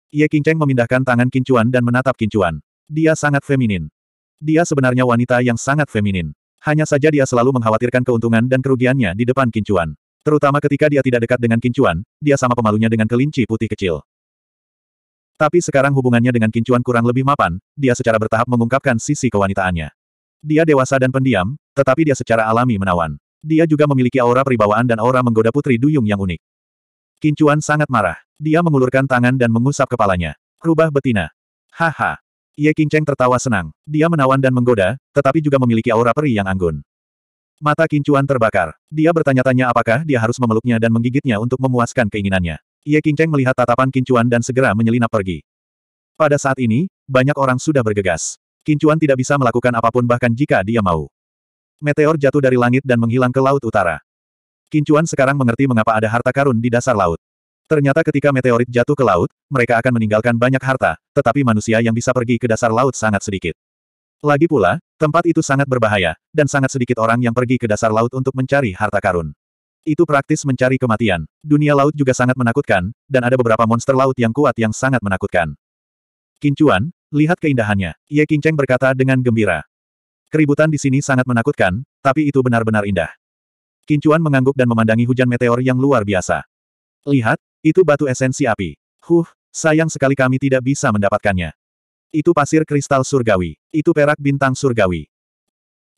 Ye Qingcheng memindahkan tangan Kincuan dan menatap Kincuan. Dia sangat feminin. Dia sebenarnya wanita yang sangat feminin. Hanya saja dia selalu mengkhawatirkan keuntungan dan kerugiannya di depan Kincuan. Terutama ketika dia tidak dekat dengan Kincuan, dia sama pemalunya dengan kelinci putih kecil. Tapi sekarang hubungannya dengan Kincuan kurang lebih mapan, dia secara bertahap mengungkapkan sisi kewanitaannya. Dia dewasa dan pendiam, tetapi dia secara alami menawan. Dia juga memiliki aura peribawaan dan aura menggoda Putri Duyung yang unik. Kincuan sangat marah. Dia mengulurkan tangan dan mengusap kepalanya. Rubah betina. Haha. Ye Kinceng tertawa senang. Dia menawan dan menggoda, tetapi juga memiliki aura peri yang anggun. Mata Kincuan terbakar. Dia bertanya-tanya apakah dia harus memeluknya dan menggigitnya untuk memuaskan keinginannya. Ye Kinceng melihat tatapan Kincuan dan segera menyelinap pergi. Pada saat ini, banyak orang sudah bergegas. Kincuan tidak bisa melakukan apapun bahkan jika dia mau meteor jatuh dari langit dan menghilang ke laut utara. Kincuan sekarang mengerti mengapa ada harta karun di dasar laut. Ternyata ketika meteorit jatuh ke laut, mereka akan meninggalkan banyak harta, tetapi manusia yang bisa pergi ke dasar laut sangat sedikit. Lagi pula, tempat itu sangat berbahaya, dan sangat sedikit orang yang pergi ke dasar laut untuk mencari harta karun. Itu praktis mencari kematian. Dunia laut juga sangat menakutkan, dan ada beberapa monster laut yang kuat yang sangat menakutkan. Kincuan, lihat keindahannya. Ye Kinceng berkata dengan gembira. Keributan di sini sangat menakutkan, tapi itu benar-benar indah. Kincuan mengangguk dan memandangi hujan meteor yang luar biasa. Lihat, itu batu esensi api. Huh, sayang sekali kami tidak bisa mendapatkannya. Itu pasir kristal surgawi. Itu perak bintang surgawi.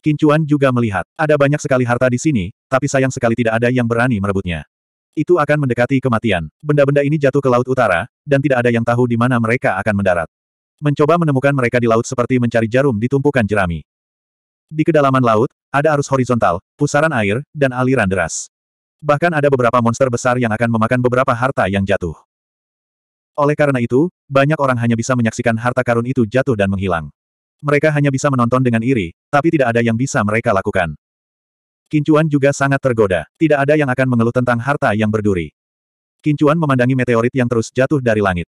Kincuan juga melihat, ada banyak sekali harta di sini, tapi sayang sekali tidak ada yang berani merebutnya. Itu akan mendekati kematian. Benda-benda ini jatuh ke Laut Utara, dan tidak ada yang tahu di mana mereka akan mendarat. Mencoba menemukan mereka di laut seperti mencari jarum di tumpukan jerami. Di kedalaman laut, ada arus horizontal, pusaran air, dan aliran deras. Bahkan ada beberapa monster besar yang akan memakan beberapa harta yang jatuh. Oleh karena itu, banyak orang hanya bisa menyaksikan harta karun itu jatuh dan menghilang. Mereka hanya bisa menonton dengan iri, tapi tidak ada yang bisa mereka lakukan. Kincuan juga sangat tergoda. Tidak ada yang akan mengeluh tentang harta yang berduri. Kincuan memandangi meteorit yang terus jatuh dari langit.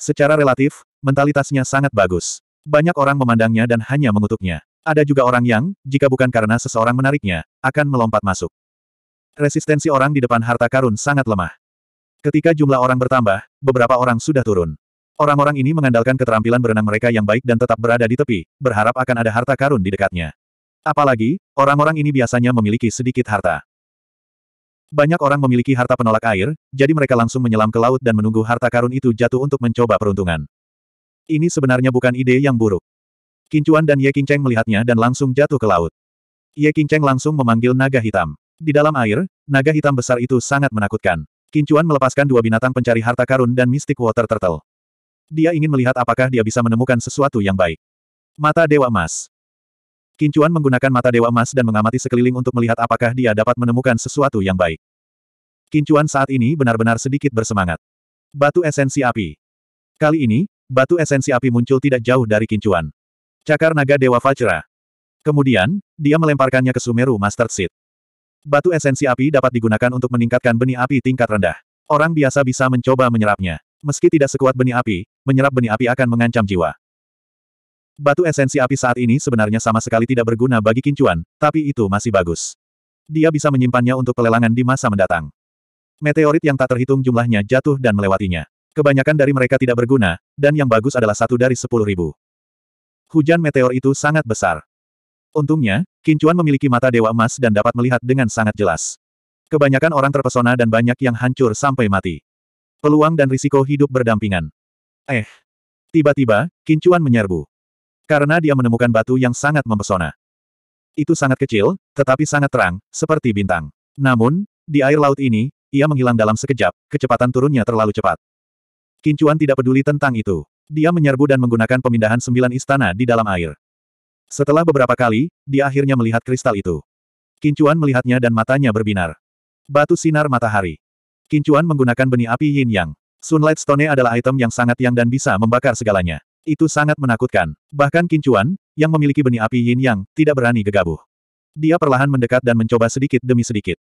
Secara relatif, mentalitasnya sangat bagus. Banyak orang memandangnya dan hanya mengutuknya. Ada juga orang yang, jika bukan karena seseorang menariknya, akan melompat masuk. Resistensi orang di depan harta karun sangat lemah. Ketika jumlah orang bertambah, beberapa orang sudah turun. Orang-orang ini mengandalkan keterampilan berenang mereka yang baik dan tetap berada di tepi, berharap akan ada harta karun di dekatnya. Apalagi, orang-orang ini biasanya memiliki sedikit harta. Banyak orang memiliki harta penolak air, jadi mereka langsung menyelam ke laut dan menunggu harta karun itu jatuh untuk mencoba peruntungan. Ini sebenarnya bukan ide yang buruk. Kincuan dan Ye Qingcheng melihatnya dan langsung jatuh ke laut. Ye Qingcheng langsung memanggil naga hitam. Di dalam air, naga hitam besar itu sangat menakutkan. Kincuan melepaskan dua binatang pencari harta karun dan Mystic Water Turtle. Dia ingin melihat apakah dia bisa menemukan sesuatu yang baik. Mata Dewa Emas. Kincuan menggunakan mata Dewa Emas dan mengamati sekeliling untuk melihat apakah dia dapat menemukan sesuatu yang baik. Kincuan saat ini benar-benar sedikit bersemangat. Batu Esensi Api. Kali ini, batu esensi api muncul tidak jauh dari Kincuan. Cakar naga Dewa Vajra. Kemudian, dia melemparkannya ke Sumeru Master Seed. Batu esensi api dapat digunakan untuk meningkatkan benih api tingkat rendah. Orang biasa bisa mencoba menyerapnya. Meski tidak sekuat benih api, menyerap benih api akan mengancam jiwa. Batu esensi api saat ini sebenarnya sama sekali tidak berguna bagi Kincuan, tapi itu masih bagus. Dia bisa menyimpannya untuk pelelangan di masa mendatang. Meteorit yang tak terhitung jumlahnya jatuh dan melewatinya. Kebanyakan dari mereka tidak berguna, dan yang bagus adalah satu dari sepuluh ribu. Hujan meteor itu sangat besar. Untungnya, Kincuan memiliki mata dewa emas dan dapat melihat dengan sangat jelas. Kebanyakan orang terpesona dan banyak yang hancur sampai mati. Peluang dan risiko hidup berdampingan. Eh. Tiba-tiba, Kincuan menyerbu. Karena dia menemukan batu yang sangat mempesona. Itu sangat kecil, tetapi sangat terang, seperti bintang. Namun, di air laut ini, ia menghilang dalam sekejap, kecepatan turunnya terlalu cepat. Kincuan tidak peduli tentang itu. Dia menyerbu dan menggunakan pemindahan sembilan istana di dalam air. Setelah beberapa kali, dia akhirnya melihat kristal itu. Kincuan melihatnya dan matanya berbinar. Batu sinar matahari. Kincuan menggunakan benih api yin yang. Sunlight Stone adalah item yang sangat yang dan bisa membakar segalanya. Itu sangat menakutkan. Bahkan Kincuan, yang memiliki benih api yin yang, tidak berani gegabah. Dia perlahan mendekat dan mencoba sedikit demi sedikit.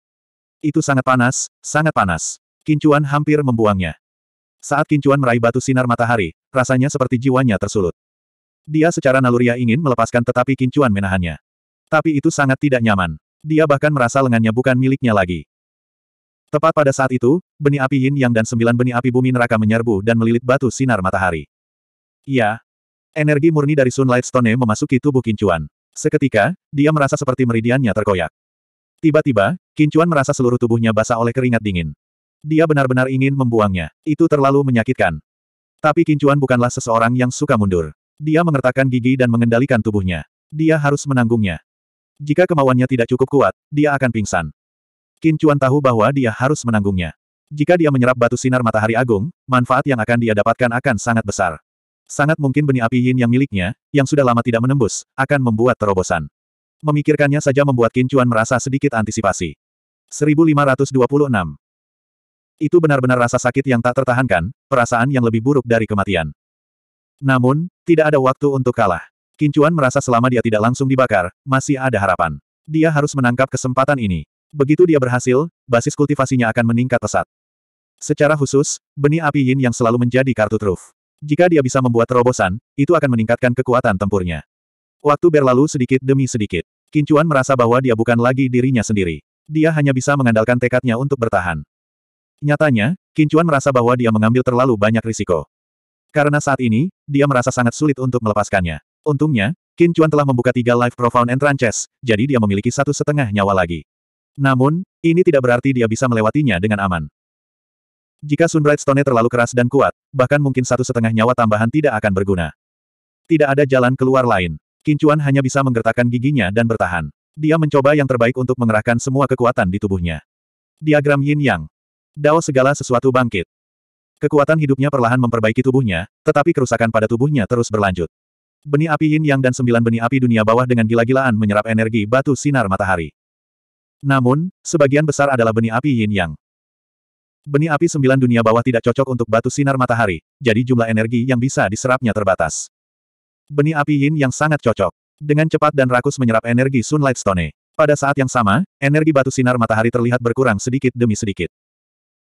Itu sangat panas, sangat panas. Kincuan hampir membuangnya. Saat Kincuan meraih batu sinar matahari, rasanya seperti jiwanya tersulut. Dia secara naluriah ingin melepaskan tetapi Kincuan menahannya. Tapi itu sangat tidak nyaman. Dia bahkan merasa lengannya bukan miliknya lagi. Tepat pada saat itu, benih api yin yang dan sembilan benih api bumi neraka menyerbu dan melilit batu sinar matahari. Iya. Energi murni dari Sunlight Stone memasuki tubuh Kincuan. Seketika, dia merasa seperti meridiannya terkoyak. Tiba-tiba, Kincuan merasa seluruh tubuhnya basah oleh keringat dingin. Dia benar-benar ingin membuangnya. Itu terlalu menyakitkan. Tapi Kincuan bukanlah seseorang yang suka mundur. Dia mengertakkan gigi dan mengendalikan tubuhnya. Dia harus menanggungnya. Jika kemauannya tidak cukup kuat, dia akan pingsan. Kincuan tahu bahwa dia harus menanggungnya. Jika dia menyerap batu sinar matahari agung, manfaat yang akan dia dapatkan akan sangat besar. Sangat mungkin benih api yin yang miliknya, yang sudah lama tidak menembus, akan membuat terobosan. Memikirkannya saja membuat Kincuan merasa sedikit antisipasi. 1526 itu benar-benar rasa sakit yang tak tertahankan, perasaan yang lebih buruk dari kematian. Namun, tidak ada waktu untuk kalah. Kincuan merasa selama dia tidak langsung dibakar, masih ada harapan. Dia harus menangkap kesempatan ini. Begitu dia berhasil, basis kultivasinya akan meningkat pesat. Secara khusus, benih api yin yang selalu menjadi kartu truf. Jika dia bisa membuat terobosan, itu akan meningkatkan kekuatan tempurnya. Waktu berlalu sedikit demi sedikit. Kincuan merasa bahwa dia bukan lagi dirinya sendiri. Dia hanya bisa mengandalkan tekadnya untuk bertahan. Nyatanya, Kincuan merasa bahwa dia mengambil terlalu banyak risiko. Karena saat ini, dia merasa sangat sulit untuk melepaskannya. Untungnya, Kincuan telah membuka tiga life profound entrances, jadi dia memiliki satu setengah nyawa lagi. Namun, ini tidak berarti dia bisa melewatinya dengan aman. Jika Sunbright Stone terlalu keras dan kuat, bahkan mungkin satu setengah nyawa tambahan tidak akan berguna. Tidak ada jalan keluar lain. Kincuan hanya bisa menggertakkan giginya dan bertahan. Dia mencoba yang terbaik untuk mengerahkan semua kekuatan di tubuhnya. Diagram Yin Yang Dao segala sesuatu bangkit. Kekuatan hidupnya perlahan memperbaiki tubuhnya, tetapi kerusakan pada tubuhnya terus berlanjut. Benih api yin yang dan sembilan benih api dunia bawah dengan gila-gilaan menyerap energi batu sinar matahari. Namun, sebagian besar adalah benih api yin yang. Benih api sembilan dunia bawah tidak cocok untuk batu sinar matahari, jadi jumlah energi yang bisa diserapnya terbatas. Benih api yin yang sangat cocok. Dengan cepat dan rakus menyerap energi Sunlight Stone. Pada saat yang sama, energi batu sinar matahari terlihat berkurang sedikit demi sedikit.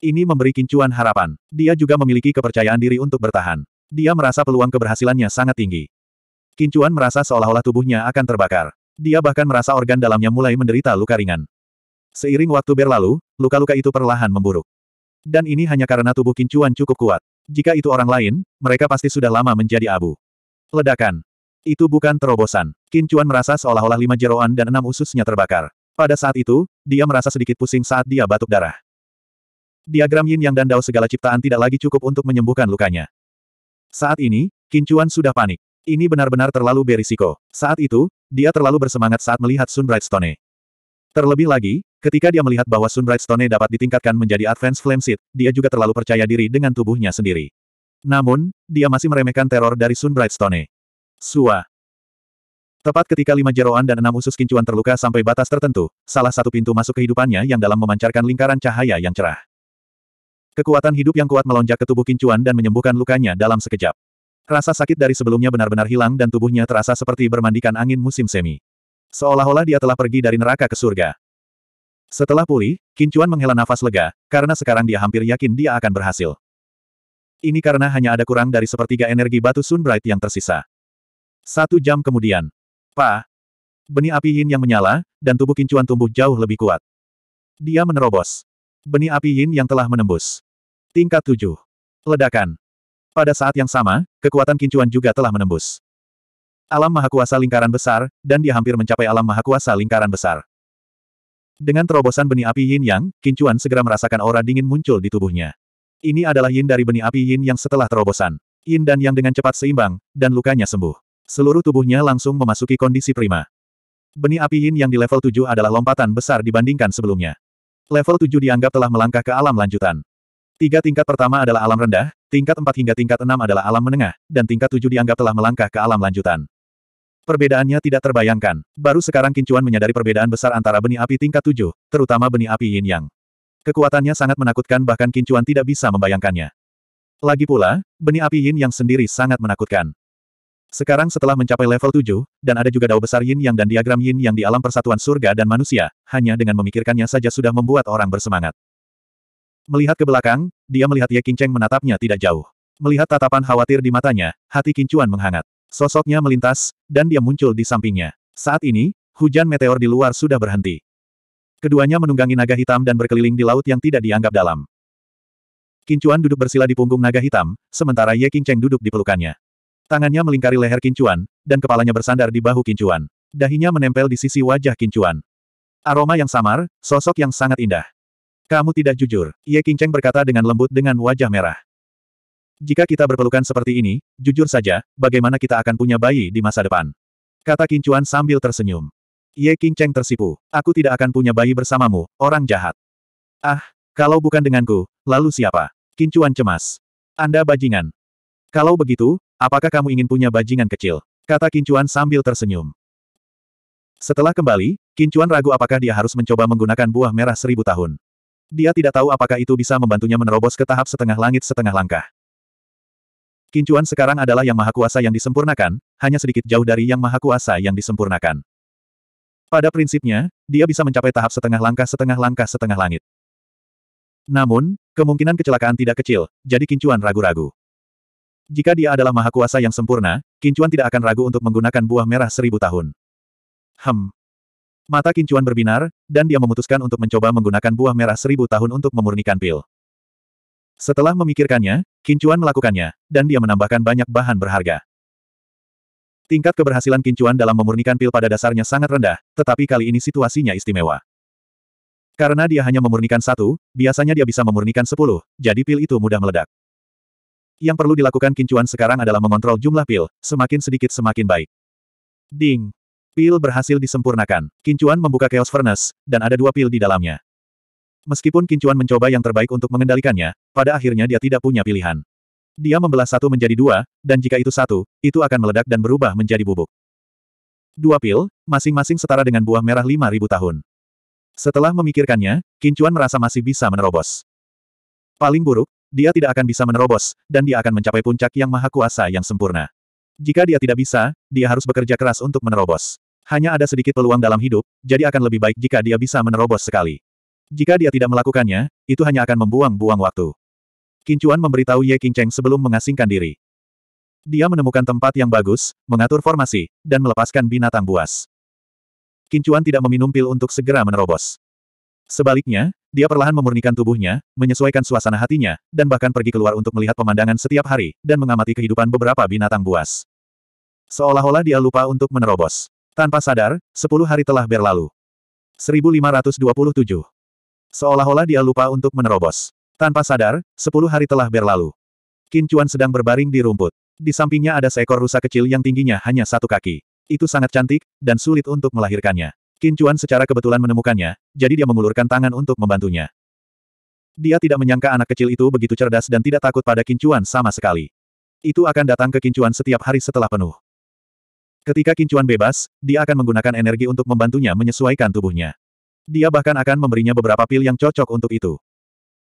Ini memberi kincuan harapan. Dia juga memiliki kepercayaan diri untuk bertahan. Dia merasa peluang keberhasilannya sangat tinggi. Kincuan merasa seolah-olah tubuhnya akan terbakar. Dia bahkan merasa organ dalamnya mulai menderita luka ringan. Seiring waktu berlalu, luka-luka itu perlahan memburuk. Dan ini hanya karena tubuh Kincuan cukup kuat. Jika itu orang lain, mereka pasti sudah lama menjadi abu. Ledakan. Itu bukan terobosan. Kincuan merasa seolah-olah lima jeroan dan enam ususnya terbakar. Pada saat itu, dia merasa sedikit pusing saat dia batuk darah. Diagram yin yang dan dao segala ciptaan tidak lagi cukup untuk menyembuhkan lukanya. Saat ini, Kincuan sudah panik. Ini benar-benar terlalu berisiko. Saat itu, dia terlalu bersemangat saat melihat Sunbright Stone. Terlebih lagi, ketika dia melihat bahwa Sunbright Stone dapat ditingkatkan menjadi Advanced Flame Seed, dia juga terlalu percaya diri dengan tubuhnya sendiri. Namun, dia masih meremehkan teror dari Sunbright Stone. Sua. Tepat ketika lima jeroan dan enam usus kincuan terluka sampai batas tertentu, salah satu pintu masuk kehidupannya yang dalam memancarkan lingkaran cahaya yang cerah. Kekuatan hidup yang kuat melonjak ke tubuh Kincuan dan menyembuhkan lukanya dalam sekejap. Rasa sakit dari sebelumnya benar-benar hilang dan tubuhnya terasa seperti bermandikan angin musim semi. Seolah-olah dia telah pergi dari neraka ke surga. Setelah pulih, Kincuan menghela nafas lega, karena sekarang dia hampir yakin dia akan berhasil. Ini karena hanya ada kurang dari sepertiga energi batu Sunbright yang tersisa. Satu jam kemudian. Pa. Benih api yin yang menyala, dan tubuh kincuan tumbuh jauh lebih kuat. Dia menerobos. Benih api yin yang telah menembus. Tingkat 7. Ledakan. Pada saat yang sama, kekuatan kincuan juga telah menembus. Alam Maha Kuasa Lingkaran Besar, dan dia hampir mencapai Alam Maha Kuasa Lingkaran Besar. Dengan terobosan benih api yin yang, kincuan segera merasakan aura dingin muncul di tubuhnya. Ini adalah yin dari benih api yin yang setelah terobosan. Yin dan yang dengan cepat seimbang, dan lukanya sembuh. Seluruh tubuhnya langsung memasuki kondisi prima. Benih api yin yang di level 7 adalah lompatan besar dibandingkan sebelumnya. Level 7 dianggap telah melangkah ke alam lanjutan. Tiga tingkat pertama adalah alam rendah, tingkat empat hingga tingkat enam adalah alam menengah, dan tingkat tujuh dianggap telah melangkah ke alam lanjutan. Perbedaannya tidak terbayangkan. Baru sekarang Kincuan menyadari perbedaan besar antara benih api tingkat tujuh, terutama benih api yin yang. Kekuatannya sangat menakutkan bahkan Kincuan tidak bisa membayangkannya. Lagi pula, benih api yin yang sendiri sangat menakutkan. Sekarang setelah mencapai level tujuh, dan ada juga dao besar yin yang dan diagram yin yang di alam persatuan surga dan manusia, hanya dengan memikirkannya saja sudah membuat orang bersemangat. Melihat ke belakang, dia melihat Ye Qingcheng menatapnya tidak jauh. Melihat tatapan khawatir di matanya, hati Kincuan menghangat. Sosoknya melintas, dan dia muncul di sampingnya. Saat ini, hujan meteor di luar sudah berhenti. Keduanya menunggangi naga hitam dan berkeliling di laut yang tidak dianggap dalam. Kincuan duduk bersila di punggung naga hitam, sementara Ye Qingcheng duduk di pelukannya. Tangannya melingkari leher Kincuan, dan kepalanya bersandar di bahu Kincuan. Dahinya menempel di sisi wajah Kincuan. Aroma yang samar, sosok yang sangat indah. Kamu tidak jujur, Ye Qingcheng berkata dengan lembut dengan wajah merah. Jika kita berpelukan seperti ini, jujur saja, bagaimana kita akan punya bayi di masa depan? Kata Kincuan sambil tersenyum. Ye Qingcheng tersipu, aku tidak akan punya bayi bersamamu, orang jahat. Ah, kalau bukan denganku, lalu siapa? Kincuan cemas. Anda bajingan. Kalau begitu, apakah kamu ingin punya bajingan kecil? Kata Kincuan sambil tersenyum. Setelah kembali, Kincuan ragu apakah dia harus mencoba menggunakan buah merah seribu tahun. Dia tidak tahu apakah itu bisa membantunya menerobos ke tahap setengah langit setengah langkah. Kincuan sekarang adalah yang maha kuasa yang disempurnakan, hanya sedikit jauh dari yang maha kuasa yang disempurnakan. Pada prinsipnya, dia bisa mencapai tahap setengah langkah setengah langkah setengah langit. Namun, kemungkinan kecelakaan tidak kecil, jadi Kincuan ragu-ragu. Jika dia adalah maha kuasa yang sempurna, Kincuan tidak akan ragu untuk menggunakan buah merah seribu tahun. Hem, Mata Kincuan berbinar, dan dia memutuskan untuk mencoba menggunakan buah merah seribu tahun untuk memurnikan pil. Setelah memikirkannya, Kincuan melakukannya, dan dia menambahkan banyak bahan berharga. Tingkat keberhasilan Kincuan dalam memurnikan pil pada dasarnya sangat rendah, tetapi kali ini situasinya istimewa. Karena dia hanya memurnikan satu, biasanya dia bisa memurnikan sepuluh, jadi pil itu mudah meledak. Yang perlu dilakukan Kincuan sekarang adalah mengontrol jumlah pil, semakin sedikit semakin baik. Ding! Pil berhasil disempurnakan. Kincuan membuka Chaos Furnace, dan ada dua pil di dalamnya. Meskipun Kincuan mencoba yang terbaik untuk mengendalikannya, pada akhirnya dia tidak punya pilihan. Dia membelah satu menjadi dua, dan jika itu satu, itu akan meledak dan berubah menjadi bubuk. Dua pil, masing-masing setara dengan buah merah lima ribu tahun. Setelah memikirkannya, Kincuan merasa masih bisa menerobos. Paling buruk, dia tidak akan bisa menerobos, dan dia akan mencapai puncak yang maha kuasa yang sempurna. Jika dia tidak bisa, dia harus bekerja keras untuk menerobos. Hanya ada sedikit peluang dalam hidup, jadi akan lebih baik jika dia bisa menerobos sekali. Jika dia tidak melakukannya, itu hanya akan membuang-buang waktu. Kincuan memberitahu Ye Qingcheng sebelum mengasingkan diri. Dia menemukan tempat yang bagus, mengatur formasi, dan melepaskan binatang buas. Kincuan tidak meminum pil untuk segera menerobos. Sebaliknya, dia perlahan memurnikan tubuhnya, menyesuaikan suasana hatinya, dan bahkan pergi keluar untuk melihat pemandangan setiap hari, dan mengamati kehidupan beberapa binatang buas. Seolah-olah dia lupa untuk menerobos. Tanpa sadar, sepuluh hari telah berlalu. 1527. Seolah-olah dia lupa untuk menerobos. Tanpa sadar, sepuluh hari telah berlalu. Qin sedang berbaring di rumput. Di sampingnya ada seekor rusa kecil yang tingginya hanya satu kaki. Itu sangat cantik, dan sulit untuk melahirkannya. Qin secara kebetulan menemukannya, jadi dia mengulurkan tangan untuk membantunya. Dia tidak menyangka anak kecil itu begitu cerdas dan tidak takut pada Qin sama sekali. Itu akan datang ke Qin setiap hari setelah penuh. Ketika kincuan bebas, dia akan menggunakan energi untuk membantunya menyesuaikan tubuhnya. Dia bahkan akan memberinya beberapa pil yang cocok untuk itu.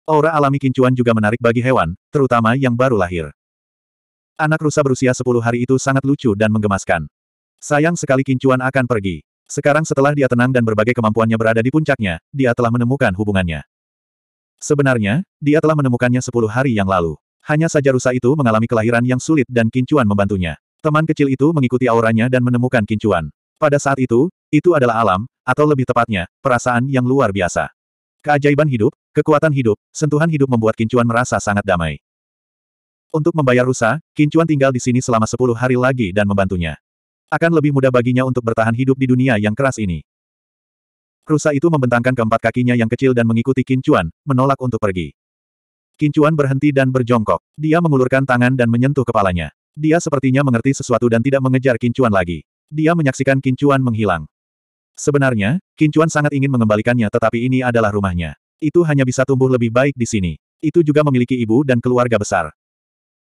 Aura alami kincuan juga menarik bagi hewan, terutama yang baru lahir. Anak rusa berusia 10 hari itu sangat lucu dan menggemaskan. Sayang sekali kincuan akan pergi. Sekarang setelah dia tenang dan berbagai kemampuannya berada di puncaknya, dia telah menemukan hubungannya. Sebenarnya, dia telah menemukannya 10 hari yang lalu. Hanya saja rusa itu mengalami kelahiran yang sulit dan kincuan membantunya. Teman kecil itu mengikuti auranya dan menemukan kincuan. Pada saat itu, itu adalah alam, atau lebih tepatnya, perasaan yang luar biasa. Keajaiban hidup, kekuatan hidup, sentuhan hidup membuat kincuan merasa sangat damai. Untuk membayar rusa, kincuan tinggal di sini selama 10 hari lagi dan membantunya. Akan lebih mudah baginya untuk bertahan hidup di dunia yang keras ini. Rusa itu membentangkan keempat kakinya yang kecil dan mengikuti Kincuan, menolak untuk pergi. Kincuan berhenti dan berjongkok. Dia mengulurkan tangan dan menyentuh kepalanya. Dia sepertinya mengerti sesuatu dan tidak mengejar Kincuan lagi. Dia menyaksikan Kincuan menghilang. Sebenarnya, Kincuan sangat ingin mengembalikannya tetapi ini adalah rumahnya. Itu hanya bisa tumbuh lebih baik di sini. Itu juga memiliki ibu dan keluarga besar.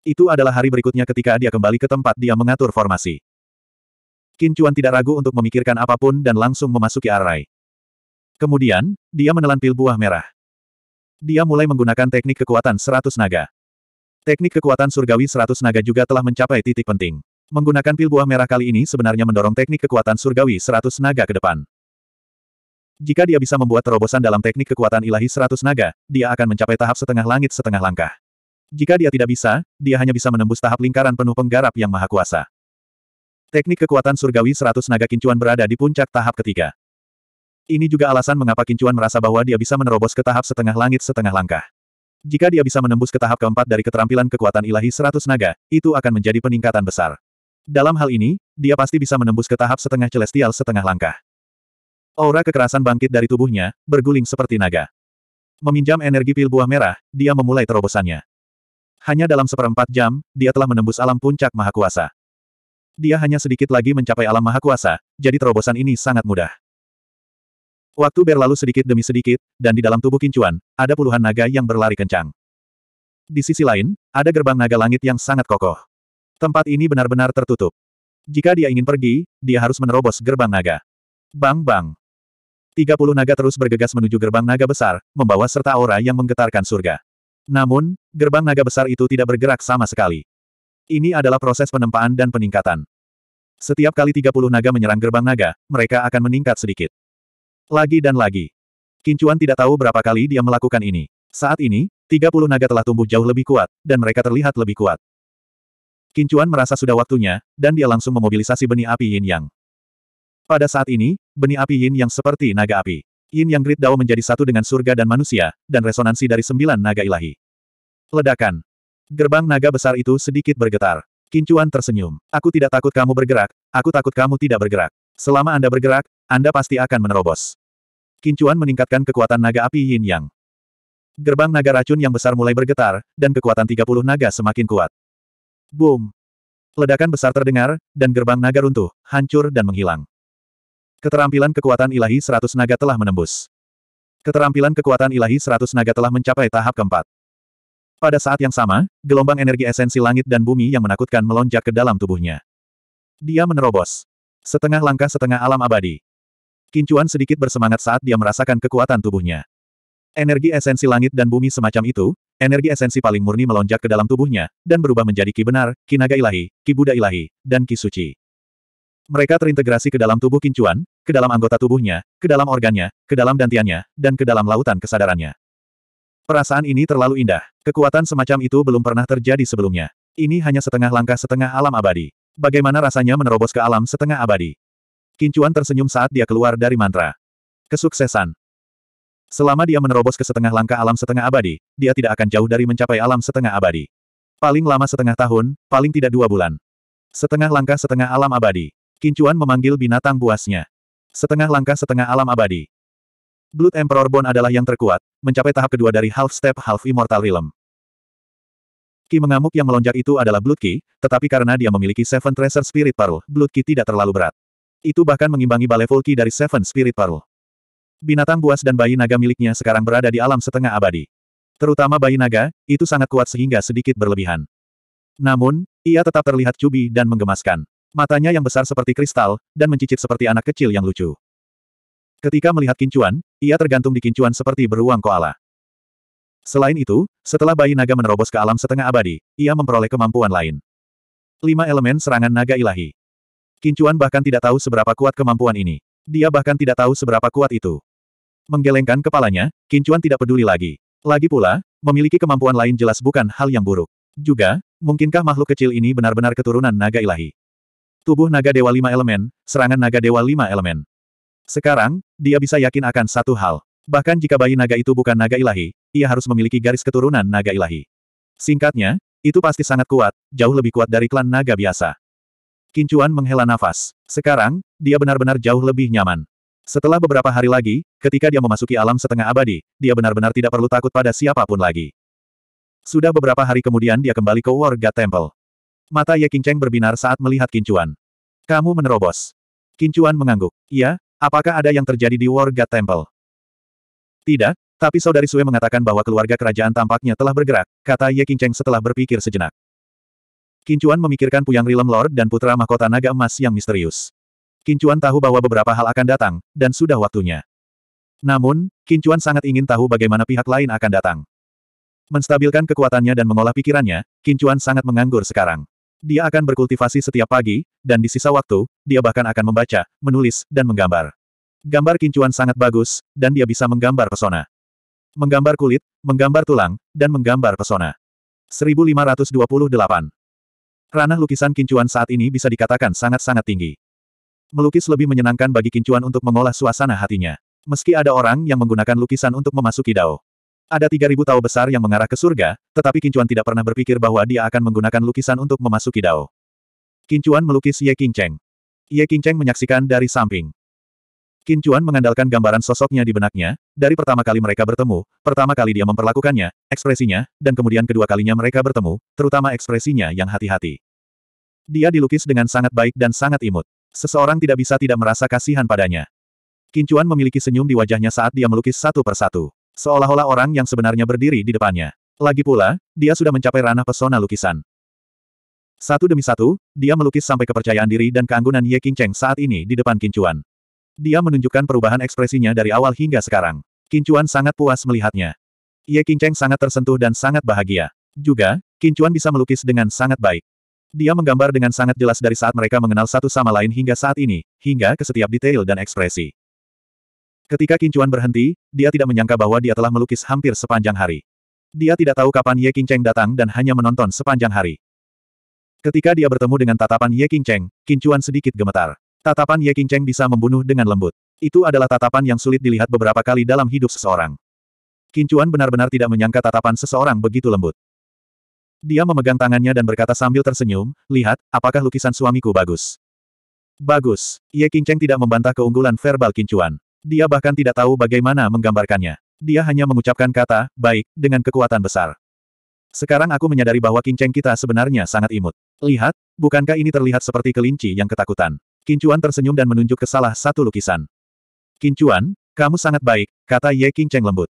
Itu adalah hari berikutnya ketika dia kembali ke tempat dia mengatur formasi. Kincuan tidak ragu untuk memikirkan apapun dan langsung memasuki arai. Kemudian, dia menelan pil buah merah. Dia mulai menggunakan teknik kekuatan seratus naga. Teknik kekuatan surgawi 100 naga juga telah mencapai titik penting. Menggunakan pil buah merah kali ini sebenarnya mendorong teknik kekuatan surgawi 100 naga ke depan. Jika dia bisa membuat terobosan dalam teknik kekuatan ilahi 100 naga, dia akan mencapai tahap setengah langit setengah langkah. Jika dia tidak bisa, dia hanya bisa menembus tahap lingkaran penuh penggarap yang maha kuasa. Teknik kekuatan surgawi 100 naga kincuan berada di puncak tahap ketiga. Ini juga alasan mengapa Kincuan merasa bahwa dia bisa menerobos ke tahap setengah langit setengah langkah. Jika dia bisa menembus ke tahap keempat dari keterampilan kekuatan ilahi seratus naga, itu akan menjadi peningkatan besar. Dalam hal ini, dia pasti bisa menembus ke tahap setengah celestial setengah langkah. Aura kekerasan bangkit dari tubuhnya, berguling seperti naga. Meminjam energi pil buah merah, dia memulai terobosannya. Hanya dalam seperempat jam, dia telah menembus alam puncak mahakuasa. Dia hanya sedikit lagi mencapai alam mahakuasa, jadi terobosan ini sangat mudah. Waktu berlalu sedikit demi sedikit, dan di dalam tubuh kincuan, ada puluhan naga yang berlari kencang. Di sisi lain, ada gerbang naga langit yang sangat kokoh. Tempat ini benar-benar tertutup. Jika dia ingin pergi, dia harus menerobos gerbang naga. Bang bang. 30 naga terus bergegas menuju gerbang naga besar, membawa serta aura yang menggetarkan surga. Namun, gerbang naga besar itu tidak bergerak sama sekali. Ini adalah proses penempaan dan peningkatan. Setiap kali 30 naga menyerang gerbang naga, mereka akan meningkat sedikit. Lagi dan lagi. Kincuan tidak tahu berapa kali dia melakukan ini. Saat ini, 30 naga telah tumbuh jauh lebih kuat, dan mereka terlihat lebih kuat. Kincuan merasa sudah waktunya, dan dia langsung memobilisasi benih api yin yang. Pada saat ini, benih api yin yang seperti naga api. Yin yang Grid Dao menjadi satu dengan surga dan manusia, dan resonansi dari sembilan naga ilahi. Ledakan. Gerbang naga besar itu sedikit bergetar. Kincuan tersenyum. Aku tidak takut kamu bergerak, aku takut kamu tidak bergerak. Selama Anda bergerak, Anda pasti akan menerobos. Kincuan meningkatkan kekuatan naga api Yin Yang. Gerbang naga racun yang besar mulai bergetar, dan kekuatan 30 naga semakin kuat. Boom! Ledakan besar terdengar, dan gerbang naga runtuh, hancur dan menghilang. Keterampilan kekuatan ilahi 100 naga telah menembus. Keterampilan kekuatan ilahi 100 naga telah mencapai tahap keempat. Pada saat yang sama, gelombang energi esensi langit dan bumi yang menakutkan melonjak ke dalam tubuhnya. Dia menerobos. Setengah langkah setengah alam abadi. Kincuan sedikit bersemangat saat dia merasakan kekuatan tubuhnya. Energi esensi langit dan bumi semacam itu, energi esensi paling murni melonjak ke dalam tubuhnya, dan berubah menjadi ki benar, ki naga ilahi, ki buddha ilahi, dan ki suci. Mereka terintegrasi ke dalam tubuh kincuan, ke dalam anggota tubuhnya, ke dalam organnya, ke dalam dantiannya, dan ke dalam lautan kesadarannya. Perasaan ini terlalu indah. Kekuatan semacam itu belum pernah terjadi sebelumnya. Ini hanya setengah langkah setengah alam abadi. Bagaimana rasanya menerobos ke alam setengah abadi? Kincuan tersenyum saat dia keluar dari mantra. Kesuksesan. Selama dia menerobos ke setengah langkah alam setengah abadi, dia tidak akan jauh dari mencapai alam setengah abadi. Paling lama setengah tahun, paling tidak dua bulan. Setengah langkah setengah alam abadi. Kincuan memanggil binatang buasnya. Setengah langkah setengah alam abadi. Blood Emperor Bone adalah yang terkuat, mencapai tahap kedua dari Half Step Half Immortal Realm. Ki mengamuk yang melonjak itu adalah Blood Ki, tetapi karena dia memiliki Seven Treasure Spirit Pearl, Blood Ki tidak terlalu berat. Itu bahkan mengimbangi balai Volki dari Seven Spirit Parul. Binatang buas dan bayi naga miliknya sekarang berada di alam setengah abadi. Terutama bayi naga, itu sangat kuat sehingga sedikit berlebihan. Namun, ia tetap terlihat cubi dan menggemaskan. Matanya yang besar seperti kristal, dan mencicit seperti anak kecil yang lucu. Ketika melihat kincuan, ia tergantung di kincuan seperti beruang koala. Selain itu, setelah bayi naga menerobos ke alam setengah abadi, ia memperoleh kemampuan lain. Lima elemen serangan naga ilahi. Kincuan bahkan tidak tahu seberapa kuat kemampuan ini. Dia bahkan tidak tahu seberapa kuat itu. Menggelengkan kepalanya, Kincuan tidak peduli lagi. Lagi pula, memiliki kemampuan lain jelas bukan hal yang buruk. Juga, mungkinkah makhluk kecil ini benar-benar keturunan naga ilahi? Tubuh naga dewa lima elemen, serangan naga dewa lima elemen. Sekarang, dia bisa yakin akan satu hal. Bahkan jika bayi naga itu bukan naga ilahi, ia harus memiliki garis keturunan naga ilahi. Singkatnya, itu pasti sangat kuat, jauh lebih kuat dari klan naga biasa. Kincuan menghela nafas. Sekarang, dia benar-benar jauh lebih nyaman. Setelah beberapa hari lagi, ketika dia memasuki alam setengah abadi, dia benar-benar tidak perlu takut pada siapapun lagi. Sudah beberapa hari kemudian dia kembali ke Warga God Temple. Mata Ye Qingcheng berbinar saat melihat Kincuan. Kamu menerobos. Kincuan mengangguk. Iya, apakah ada yang terjadi di Warga God Temple? Tidak, tapi Saudari Sue mengatakan bahwa keluarga kerajaan tampaknya telah bergerak, kata Ye Qingcheng setelah berpikir sejenak. Kincuan memikirkan Puyang Rilem Lord dan Putra Mahkota Naga Emas yang misterius. Kincuan tahu bahwa beberapa hal akan datang, dan sudah waktunya. Namun, Kincuan sangat ingin tahu bagaimana pihak lain akan datang. Menstabilkan kekuatannya dan mengolah pikirannya, Kincuan sangat menganggur sekarang. Dia akan berkultivasi setiap pagi, dan di sisa waktu, dia bahkan akan membaca, menulis, dan menggambar. Gambar kincuan sangat bagus, dan dia bisa menggambar pesona. Menggambar kulit, menggambar tulang, dan menggambar pesona. 1528 Ranah lukisan kincuan saat ini bisa dikatakan sangat-sangat tinggi. Melukis lebih menyenangkan bagi kincuan untuk mengolah suasana hatinya. Meski ada orang yang menggunakan lukisan untuk memasuki dao. Ada 3.000 tao besar yang mengarah ke surga, tetapi kincuan tidak pernah berpikir bahwa dia akan menggunakan lukisan untuk memasuki dao. Kincuan melukis Ye Qingcheng. Ye Qingcheng menyaksikan dari samping. Qin Chuan mengandalkan gambaran sosoknya di benaknya, dari pertama kali mereka bertemu, pertama kali dia memperlakukannya, ekspresinya, dan kemudian kedua kalinya mereka bertemu, terutama ekspresinya yang hati-hati. Dia dilukis dengan sangat baik dan sangat imut. Seseorang tidak bisa tidak merasa kasihan padanya. Qin Chuan memiliki senyum di wajahnya saat dia melukis satu persatu. Seolah-olah orang yang sebenarnya berdiri di depannya. Lagi pula, dia sudah mencapai ranah pesona lukisan. Satu demi satu, dia melukis sampai kepercayaan diri dan keanggunan Ye Cheng saat ini di depan Qin Chuan. Dia menunjukkan perubahan ekspresinya dari awal hingga sekarang. Kincuan sangat puas melihatnya. Ye Qingcheng sangat tersentuh dan sangat bahagia. Juga, Kincuan bisa melukis dengan sangat baik. Dia menggambar dengan sangat jelas dari saat mereka mengenal satu sama lain hingga saat ini, hingga ke setiap detail dan ekspresi. Ketika Kincuan berhenti, dia tidak menyangka bahwa dia telah melukis hampir sepanjang hari. Dia tidak tahu kapan Ye Qingcheng datang dan hanya menonton sepanjang hari. Ketika dia bertemu dengan tatapan Ye Qingcheng, Kincuan sedikit gemetar. Tatapan Ye King Cheng bisa membunuh dengan lembut. Itu adalah tatapan yang sulit dilihat beberapa kali dalam hidup seseorang. Kincuan benar-benar tidak menyangka tatapan seseorang begitu lembut. Dia memegang tangannya dan berkata sambil tersenyum, lihat, apakah lukisan suamiku bagus? Bagus. Ye Qingcheng tidak membantah keunggulan verbal Kincuan. Dia bahkan tidak tahu bagaimana menggambarkannya. Dia hanya mengucapkan kata, baik, dengan kekuatan besar. Sekarang aku menyadari bahwa Qingcheng kita sebenarnya sangat imut. Lihat, bukankah ini terlihat seperti kelinci yang ketakutan? Kincuan tersenyum dan menunjuk ke salah satu lukisan. Kincuan, kamu sangat baik, kata Ye King Cheng lembut.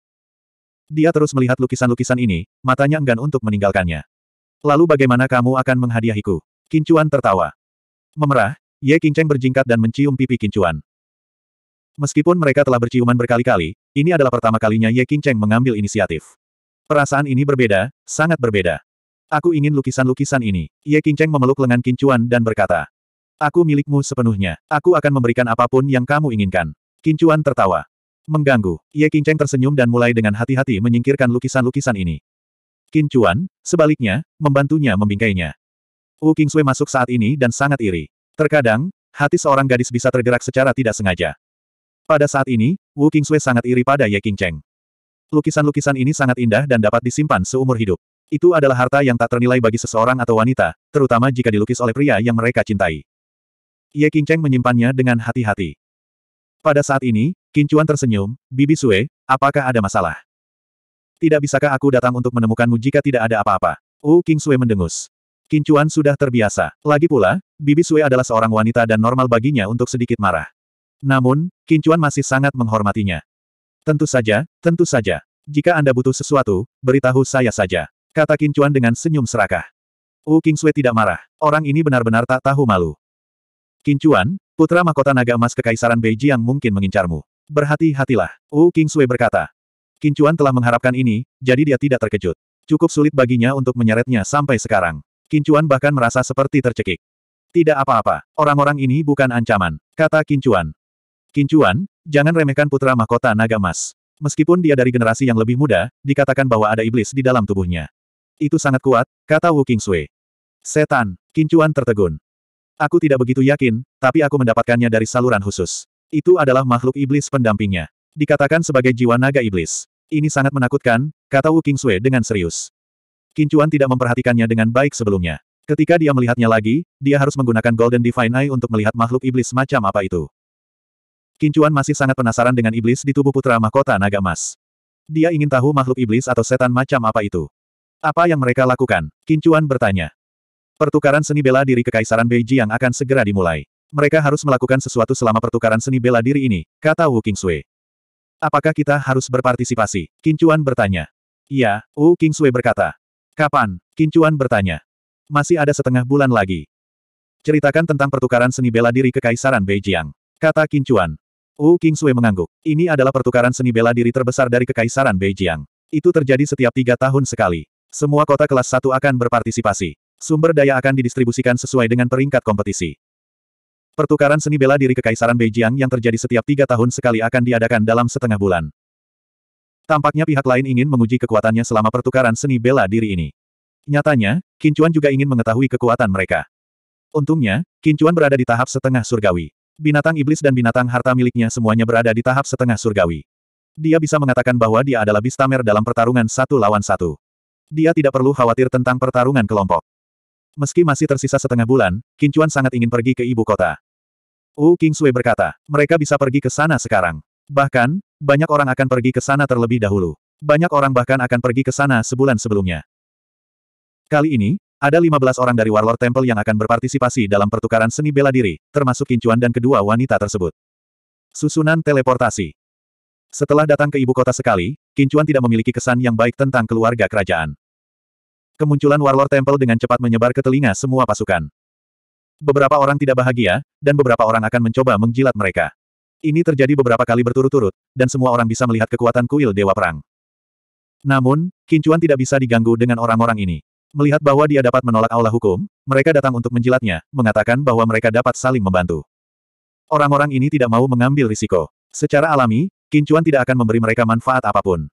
Dia terus melihat lukisan-lukisan ini, matanya enggan untuk meninggalkannya. Lalu bagaimana kamu akan menghadiahiku? Kincuan tertawa. Memerah, Ye King Cheng berjingkat dan mencium pipi Kincuan. Meskipun mereka telah berciuman berkali-kali, ini adalah pertama kalinya Ye King Cheng mengambil inisiatif. Perasaan ini berbeda, sangat berbeda. Aku ingin lukisan-lukisan ini. Ye King Cheng memeluk lengan Kincuan dan berkata. Aku milikmu sepenuhnya. Aku akan memberikan apapun yang kamu inginkan. Kincuan tertawa. Mengganggu. Ye Kinceng tersenyum dan mulai dengan hati-hati menyingkirkan lukisan-lukisan ini. Kincuan, sebaliknya, membantunya membingkainya. Wu Kingsui masuk saat ini dan sangat iri. Terkadang, hati seorang gadis bisa tergerak secara tidak sengaja. Pada saat ini, Wu Kingsui sangat iri pada Ye Kinceng. Lukisan-lukisan ini sangat indah dan dapat disimpan seumur hidup. Itu adalah harta yang tak ternilai bagi seseorang atau wanita, terutama jika dilukis oleh pria yang mereka cintai. Ye Qingcheng menyimpannya dengan hati-hati. Pada saat ini, Kincuan tersenyum, Bibi Sue, apakah ada masalah? Tidak bisakah aku datang untuk menemukanmu jika tidak ada apa-apa? Wu King Sue mendengus. Kincuan sudah terbiasa. Lagi pula, Bibi Sue adalah seorang wanita dan normal baginya untuk sedikit marah. Namun, Kincuan masih sangat menghormatinya. Tentu saja, tentu saja. Jika Anda butuh sesuatu, beritahu saya saja. Kata Kincuan dengan senyum serakah. Wu King Sue tidak marah. Orang ini benar-benar tak tahu malu. Kincuan, putra mahkota naga emas Kekaisaran Beijing mungkin mengincarmu. Berhati-hatilah, Wu King Sui berkata. Kincuan telah mengharapkan ini, jadi dia tidak terkejut. Cukup sulit baginya untuk menyeretnya sampai sekarang. Kincuan bahkan merasa seperti tercekik. Tidak apa-apa, orang-orang ini bukan ancaman, kata Kincuan. Kincuan, jangan remehkan putra mahkota naga emas. Meskipun dia dari generasi yang lebih muda, dikatakan bahwa ada iblis di dalam tubuhnya. Itu sangat kuat, kata Wu King Sui. Setan, Kincuan tertegun. Aku tidak begitu yakin, tapi aku mendapatkannya dari saluran khusus. Itu adalah makhluk iblis pendampingnya. Dikatakan sebagai jiwa naga iblis. Ini sangat menakutkan, kata Wu Kingsue dengan serius. Kincuan tidak memperhatikannya dengan baik sebelumnya. Ketika dia melihatnya lagi, dia harus menggunakan Golden Divine Eye untuk melihat makhluk iblis macam apa itu. Kincuan masih sangat penasaran dengan iblis di tubuh putra mahkota naga emas. Dia ingin tahu makhluk iblis atau setan macam apa itu. Apa yang mereka lakukan? Kincuan bertanya. Pertukaran seni bela diri Kekaisaran Beiji yang akan segera dimulai. Mereka harus melakukan sesuatu selama pertukaran seni bela diri ini, kata Wu Kingsui. Apakah kita harus berpartisipasi? Kincuan bertanya. Iya, Wu Kingsui berkata. Kapan? Kincuan bertanya. Masih ada setengah bulan lagi. Ceritakan tentang pertukaran seni bela diri Kekaisaran Beijing, Kata Kincuan. Wu Kingsui mengangguk. Ini adalah pertukaran seni bela diri terbesar dari Kekaisaran Beijing. Itu terjadi setiap tiga tahun sekali. Semua kota kelas satu akan berpartisipasi. Sumber daya akan didistribusikan sesuai dengan peringkat kompetisi. Pertukaran seni bela diri Kekaisaran Beijing yang terjadi setiap tiga tahun sekali akan diadakan dalam setengah bulan. Tampaknya pihak lain ingin menguji kekuatannya selama pertukaran seni bela diri ini. Nyatanya, Kincuan juga ingin mengetahui kekuatan mereka. Untungnya, Kincuan berada di tahap setengah surgawi. Binatang iblis dan binatang harta miliknya semuanya berada di tahap setengah surgawi. Dia bisa mengatakan bahwa dia adalah Bistamer dalam pertarungan satu lawan satu. Dia tidak perlu khawatir tentang pertarungan kelompok. Meski masih tersisa setengah bulan, Kincuan sangat ingin pergi ke ibu kota. Wu Kingsui berkata, mereka bisa pergi ke sana sekarang. Bahkan, banyak orang akan pergi ke sana terlebih dahulu. Banyak orang bahkan akan pergi ke sana sebulan sebelumnya. Kali ini, ada 15 orang dari Warlord Temple yang akan berpartisipasi dalam pertukaran seni bela diri, termasuk Kincuan dan kedua wanita tersebut. Susunan teleportasi Setelah datang ke ibu kota sekali, Kincuan tidak memiliki kesan yang baik tentang keluarga kerajaan. Kemunculan Warlord Temple dengan cepat menyebar ke telinga semua pasukan. Beberapa orang tidak bahagia, dan beberapa orang akan mencoba menjilat mereka. Ini terjadi beberapa kali berturut-turut, dan semua orang bisa melihat kekuatan kuil Dewa Perang. Namun, Kincuan tidak bisa diganggu dengan orang-orang ini. Melihat bahwa dia dapat menolak allah hukum, mereka datang untuk menjilatnya, mengatakan bahwa mereka dapat saling membantu. Orang-orang ini tidak mau mengambil risiko. Secara alami, Kincuan tidak akan memberi mereka manfaat apapun.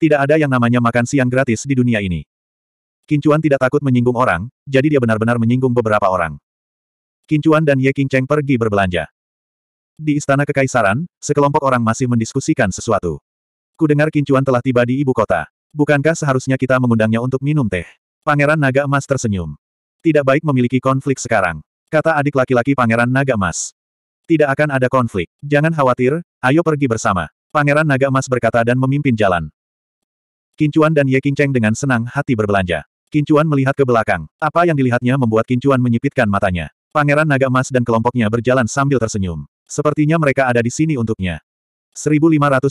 Tidak ada yang namanya makan siang gratis di dunia ini. Kincuan tidak takut menyinggung orang, jadi dia benar-benar menyinggung beberapa orang. Kincuan dan Ye Qingcheng pergi berbelanja. Di Istana Kekaisaran, sekelompok orang masih mendiskusikan sesuatu. Ku Kudengar Kincuan telah tiba di ibu kota. Bukankah seharusnya kita mengundangnya untuk minum teh? Pangeran Naga Emas tersenyum. Tidak baik memiliki konflik sekarang. Kata adik laki-laki Pangeran Naga Emas. Tidak akan ada konflik. Jangan khawatir, ayo pergi bersama. Pangeran Naga Emas berkata dan memimpin jalan. Kincuan dan Ye Qingcheng dengan senang hati berbelanja. Kincuan melihat ke belakang. Apa yang dilihatnya membuat Kincuan menyipitkan matanya. Pangeran Naga Emas dan kelompoknya berjalan sambil tersenyum. Sepertinya mereka ada di sini untuknya. 1529.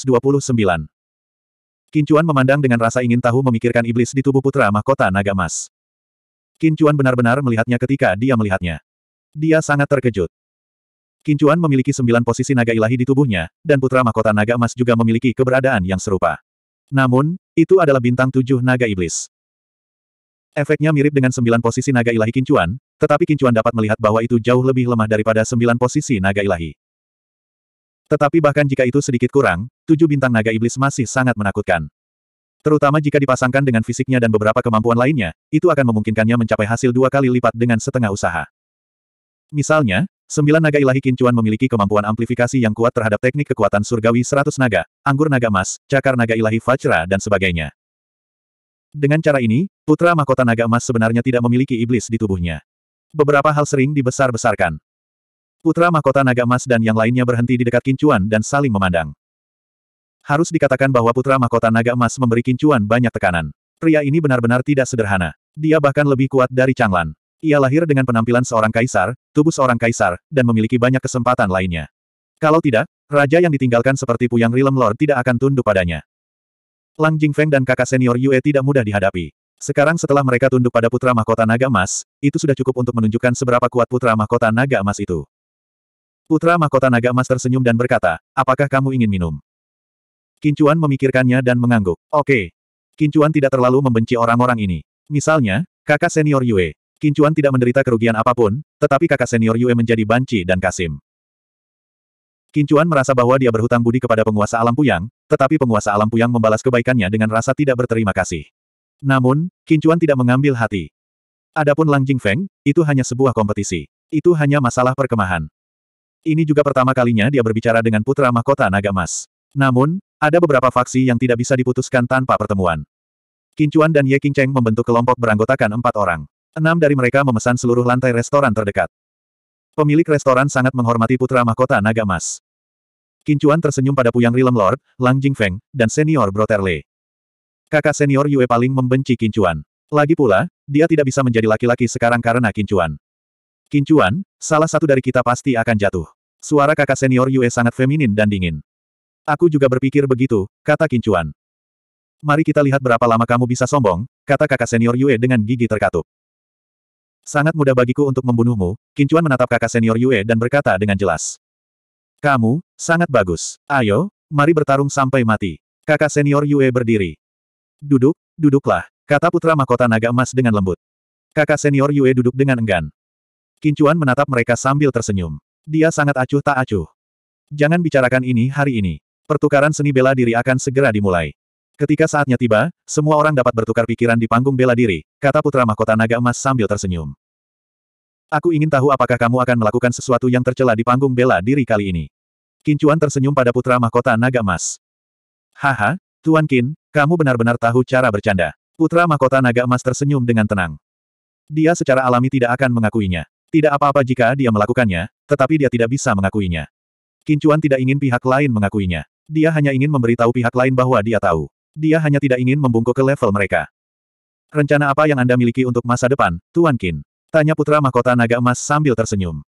Kincuan memandang dengan rasa ingin tahu memikirkan iblis di tubuh putra mahkota naga emas. Kincuan benar-benar melihatnya ketika dia melihatnya. Dia sangat terkejut. Kincuan memiliki sembilan posisi naga ilahi di tubuhnya, dan putra mahkota naga emas juga memiliki keberadaan yang serupa. Namun, itu adalah bintang tujuh naga iblis. Efeknya mirip dengan sembilan posisi naga ilahi kincuan, tetapi kincuan dapat melihat bahwa itu jauh lebih lemah daripada sembilan posisi naga ilahi. Tetapi bahkan jika itu sedikit kurang, tujuh bintang naga iblis masih sangat menakutkan. Terutama jika dipasangkan dengan fisiknya dan beberapa kemampuan lainnya, itu akan memungkinkannya mencapai hasil dua kali lipat dengan setengah usaha. Misalnya, Sembilan naga ilahi kincuan memiliki kemampuan amplifikasi yang kuat terhadap teknik kekuatan surgawi seratus naga, anggur naga emas, cakar naga ilahi fajra dan sebagainya. Dengan cara ini, putra mahkota naga emas sebenarnya tidak memiliki iblis di tubuhnya. Beberapa hal sering dibesar-besarkan. Putra mahkota naga emas dan yang lainnya berhenti di dekat kincuan dan saling memandang. Harus dikatakan bahwa putra mahkota naga emas memberi kincuan banyak tekanan. Pria ini benar-benar tidak sederhana. Dia bahkan lebih kuat dari Changlan. Ia lahir dengan penampilan seorang kaisar, tubuh seorang kaisar, dan memiliki banyak kesempatan lainnya. Kalau tidak, raja yang ditinggalkan seperti Puyang Rilem Lord tidak akan tunduk padanya. Lang Jingfeng dan kakak senior Yue tidak mudah dihadapi. Sekarang setelah mereka tunduk pada putra mahkota naga emas, itu sudah cukup untuk menunjukkan seberapa kuat putra mahkota naga emas itu. Putra mahkota naga emas tersenyum dan berkata, apakah kamu ingin minum? Kincuan memikirkannya dan mengangguk. Oke. Kincuan tidak terlalu membenci orang-orang ini. Misalnya, kakak senior Yue. Kincuan tidak menderita kerugian apapun, tetapi kakak senior Yue menjadi banci dan kasim. Kincuan merasa bahwa dia berhutang budi kepada penguasa alam Puyang, tetapi penguasa alam Puyang membalas kebaikannya dengan rasa tidak berterima kasih. Namun, Kincuan tidak mengambil hati. Adapun Lang Feng, itu hanya sebuah kompetisi. Itu hanya masalah perkemahan. Ini juga pertama kalinya dia berbicara dengan putra mahkota naga emas. Namun, ada beberapa faksi yang tidak bisa diputuskan tanpa pertemuan. Kincuan dan Ye Qingcheng membentuk kelompok beranggotakan empat orang. Enam dari mereka memesan seluruh lantai restoran terdekat. Pemilik restoran sangat menghormati putra mahkota naga emas. Kincuan tersenyum pada Puyang Rilem Lord, Lang Feng, dan senior Broterle. Kakak senior Yue paling membenci Kincuan. Lagi pula, dia tidak bisa menjadi laki-laki sekarang karena Kincuan. Kincuan, salah satu dari kita pasti akan jatuh. Suara kakak senior Yue sangat feminin dan dingin. Aku juga berpikir begitu, kata Kincuan. Mari kita lihat berapa lama kamu bisa sombong, kata kakak senior Yue dengan gigi terkatup. Sangat mudah bagiku untuk membunuhmu, Kincuan menatap kakak senior Yue dan berkata dengan jelas. Kamu, sangat bagus. Ayo, mari bertarung sampai mati. Kakak senior Yue berdiri. Duduk, duduklah, kata putra mahkota naga emas dengan lembut. Kakak senior Yue duduk dengan enggan. Kincuan menatap mereka sambil tersenyum. Dia sangat acuh tak acuh. Jangan bicarakan ini hari ini. Pertukaran seni bela diri akan segera dimulai. Ketika saatnya tiba, semua orang dapat bertukar pikiran di panggung bela diri, kata putra mahkota naga emas sambil tersenyum. Aku ingin tahu apakah kamu akan melakukan sesuatu yang tercela di panggung bela diri kali ini. Kincuan tersenyum pada putra mahkota naga emas. Haha, Tuan Kin, kamu benar-benar tahu cara bercanda. Putra mahkota naga emas tersenyum dengan tenang. Dia secara alami tidak akan mengakuinya. Tidak apa-apa jika dia melakukannya, tetapi dia tidak bisa mengakuinya. Kincuan tidak ingin pihak lain mengakuinya. Dia hanya ingin memberitahu pihak lain bahwa dia tahu. Dia hanya tidak ingin membungkuk ke level mereka. Rencana apa yang Anda miliki untuk masa depan, Tuan Qin? Tanya putra mahkota naga emas sambil tersenyum.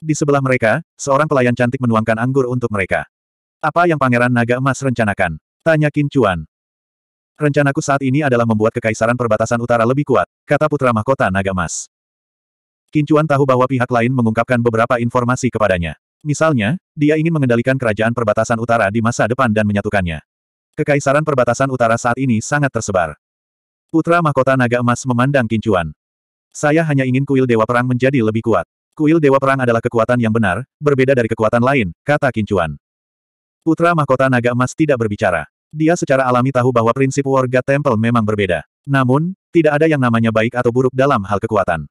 Di sebelah mereka, seorang pelayan cantik menuangkan anggur untuk mereka. Apa yang pangeran naga emas rencanakan? Tanya Qin Chuan. Rencanaku saat ini adalah membuat kekaisaran perbatasan utara lebih kuat, kata putra mahkota naga emas. Qin Chuan tahu bahwa pihak lain mengungkapkan beberapa informasi kepadanya. Misalnya, dia ingin mengendalikan kerajaan perbatasan utara di masa depan dan menyatukannya. Kekaisaran perbatasan utara saat ini sangat tersebar. Putra mahkota naga emas memandang kincuan. Saya hanya ingin kuil dewa perang menjadi lebih kuat. Kuil dewa perang adalah kekuatan yang benar, berbeda dari kekuatan lain, kata kincuan. Putra mahkota naga emas tidak berbicara. Dia secara alami tahu bahwa prinsip warga Temple memang berbeda. Namun, tidak ada yang namanya baik atau buruk dalam hal kekuatan.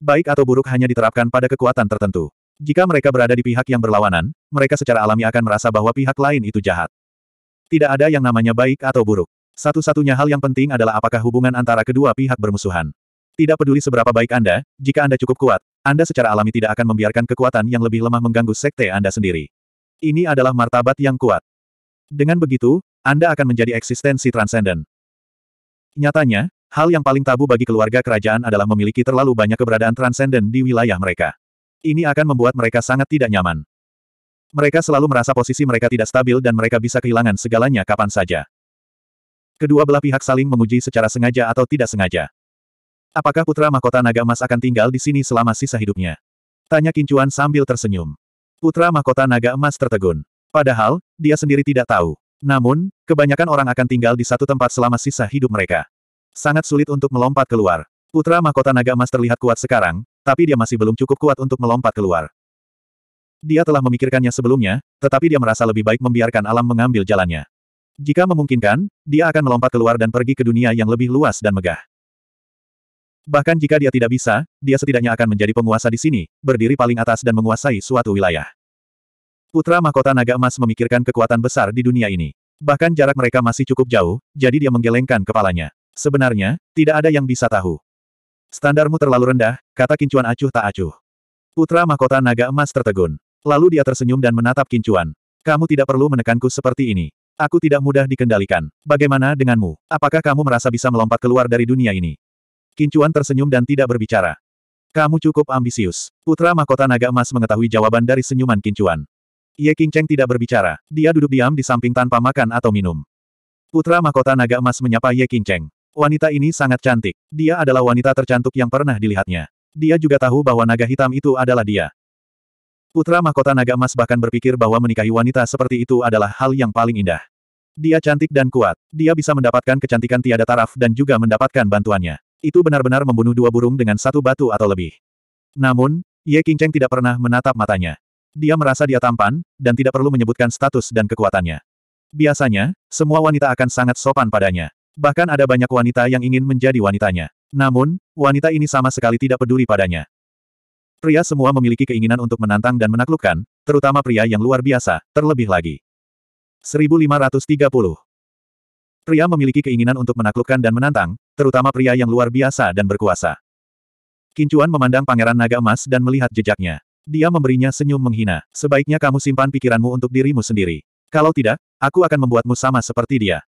Baik atau buruk hanya diterapkan pada kekuatan tertentu. Jika mereka berada di pihak yang berlawanan, mereka secara alami akan merasa bahwa pihak lain itu jahat. Tidak ada yang namanya baik atau buruk. Satu-satunya hal yang penting adalah apakah hubungan antara kedua pihak bermusuhan. Tidak peduli seberapa baik Anda, jika Anda cukup kuat, Anda secara alami tidak akan membiarkan kekuatan yang lebih lemah mengganggu sekte Anda sendiri. Ini adalah martabat yang kuat. Dengan begitu, Anda akan menjadi eksistensi transenden. Nyatanya, hal yang paling tabu bagi keluarga kerajaan adalah memiliki terlalu banyak keberadaan transenden di wilayah mereka. Ini akan membuat mereka sangat tidak nyaman. Mereka selalu merasa posisi mereka tidak stabil dan mereka bisa kehilangan segalanya kapan saja. Kedua belah pihak saling menguji secara sengaja atau tidak sengaja. Apakah putra mahkota naga emas akan tinggal di sini selama sisa hidupnya? Tanya Kincuan sambil tersenyum. Putra mahkota naga emas tertegun. Padahal, dia sendiri tidak tahu. Namun, kebanyakan orang akan tinggal di satu tempat selama sisa hidup mereka. Sangat sulit untuk melompat keluar. Putra mahkota naga emas terlihat kuat sekarang, tapi dia masih belum cukup kuat untuk melompat keluar. Dia telah memikirkannya sebelumnya, tetapi dia merasa lebih baik membiarkan alam mengambil jalannya. Jika memungkinkan, dia akan melompat keluar dan pergi ke dunia yang lebih luas dan megah. Bahkan jika dia tidak bisa, dia setidaknya akan menjadi penguasa di sini, berdiri paling atas dan menguasai suatu wilayah. Putra Mahkota Naga Emas memikirkan kekuatan besar di dunia ini. Bahkan jarak mereka masih cukup jauh, jadi dia menggelengkan kepalanya. Sebenarnya, tidak ada yang bisa tahu. Standarmu terlalu rendah, kata kincuan acuh tak acuh. Putra Mahkota Naga Emas tertegun. Lalu dia tersenyum dan menatap Kincuan. Kamu tidak perlu menekanku seperti ini. Aku tidak mudah dikendalikan. Bagaimana denganmu? Apakah kamu merasa bisa melompat keluar dari dunia ini? Kincuan tersenyum dan tidak berbicara. Kamu cukup ambisius. Putra Mahkota Naga Emas mengetahui jawaban dari senyuman Kincuan. Ye Cheng tidak berbicara. Dia duduk diam di samping tanpa makan atau minum. Putra Mahkota Naga Emas menyapa Ye Cheng. Wanita ini sangat cantik. Dia adalah wanita tercantik yang pernah dilihatnya. Dia juga tahu bahwa naga hitam itu adalah dia. Putra mahkota naga emas bahkan berpikir bahwa menikahi wanita seperti itu adalah hal yang paling indah. Dia cantik dan kuat. Dia bisa mendapatkan kecantikan tiada taraf dan juga mendapatkan bantuannya. Itu benar-benar membunuh dua burung dengan satu batu atau lebih. Namun, Ye Qingcheng tidak pernah menatap matanya. Dia merasa dia tampan, dan tidak perlu menyebutkan status dan kekuatannya. Biasanya, semua wanita akan sangat sopan padanya. Bahkan ada banyak wanita yang ingin menjadi wanitanya. Namun, wanita ini sama sekali tidak peduli padanya. Pria semua memiliki keinginan untuk menantang dan menaklukkan, terutama pria yang luar biasa, terlebih lagi. 1530. Pria memiliki keinginan untuk menaklukkan dan menantang, terutama pria yang luar biasa dan berkuasa. Kincuan memandang pangeran naga emas dan melihat jejaknya. Dia memberinya senyum menghina. Sebaiknya kamu simpan pikiranmu untuk dirimu sendiri. Kalau tidak, aku akan membuatmu sama seperti dia.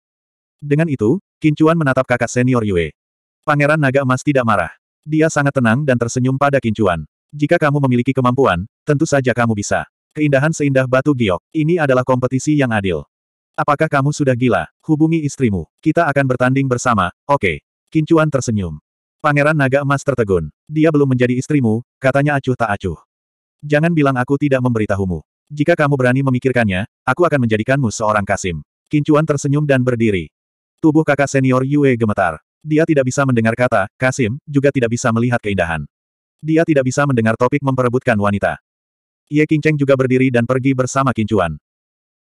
Dengan itu, Kincuan menatap kakak senior Yue. Pangeran naga emas tidak marah. Dia sangat tenang dan tersenyum pada Kincuan. Jika kamu memiliki kemampuan, tentu saja kamu bisa. Keindahan seindah batu giok, ini adalah kompetisi yang adil. Apakah kamu sudah gila? Hubungi istrimu. Kita akan bertanding bersama, oke. Okay. Kincuan tersenyum. Pangeran Naga Emas tertegun. Dia belum menjadi istrimu, katanya acuh tak acuh. Jangan bilang aku tidak memberitahumu. Jika kamu berani memikirkannya, aku akan menjadikanmu seorang Kasim. Kincuan tersenyum dan berdiri. Tubuh kakak senior Yue gemetar. Dia tidak bisa mendengar kata, Kasim, juga tidak bisa melihat keindahan. Dia tidak bisa mendengar topik memperebutkan wanita. Ye Qingcheng juga berdiri dan pergi bersama Kincuan.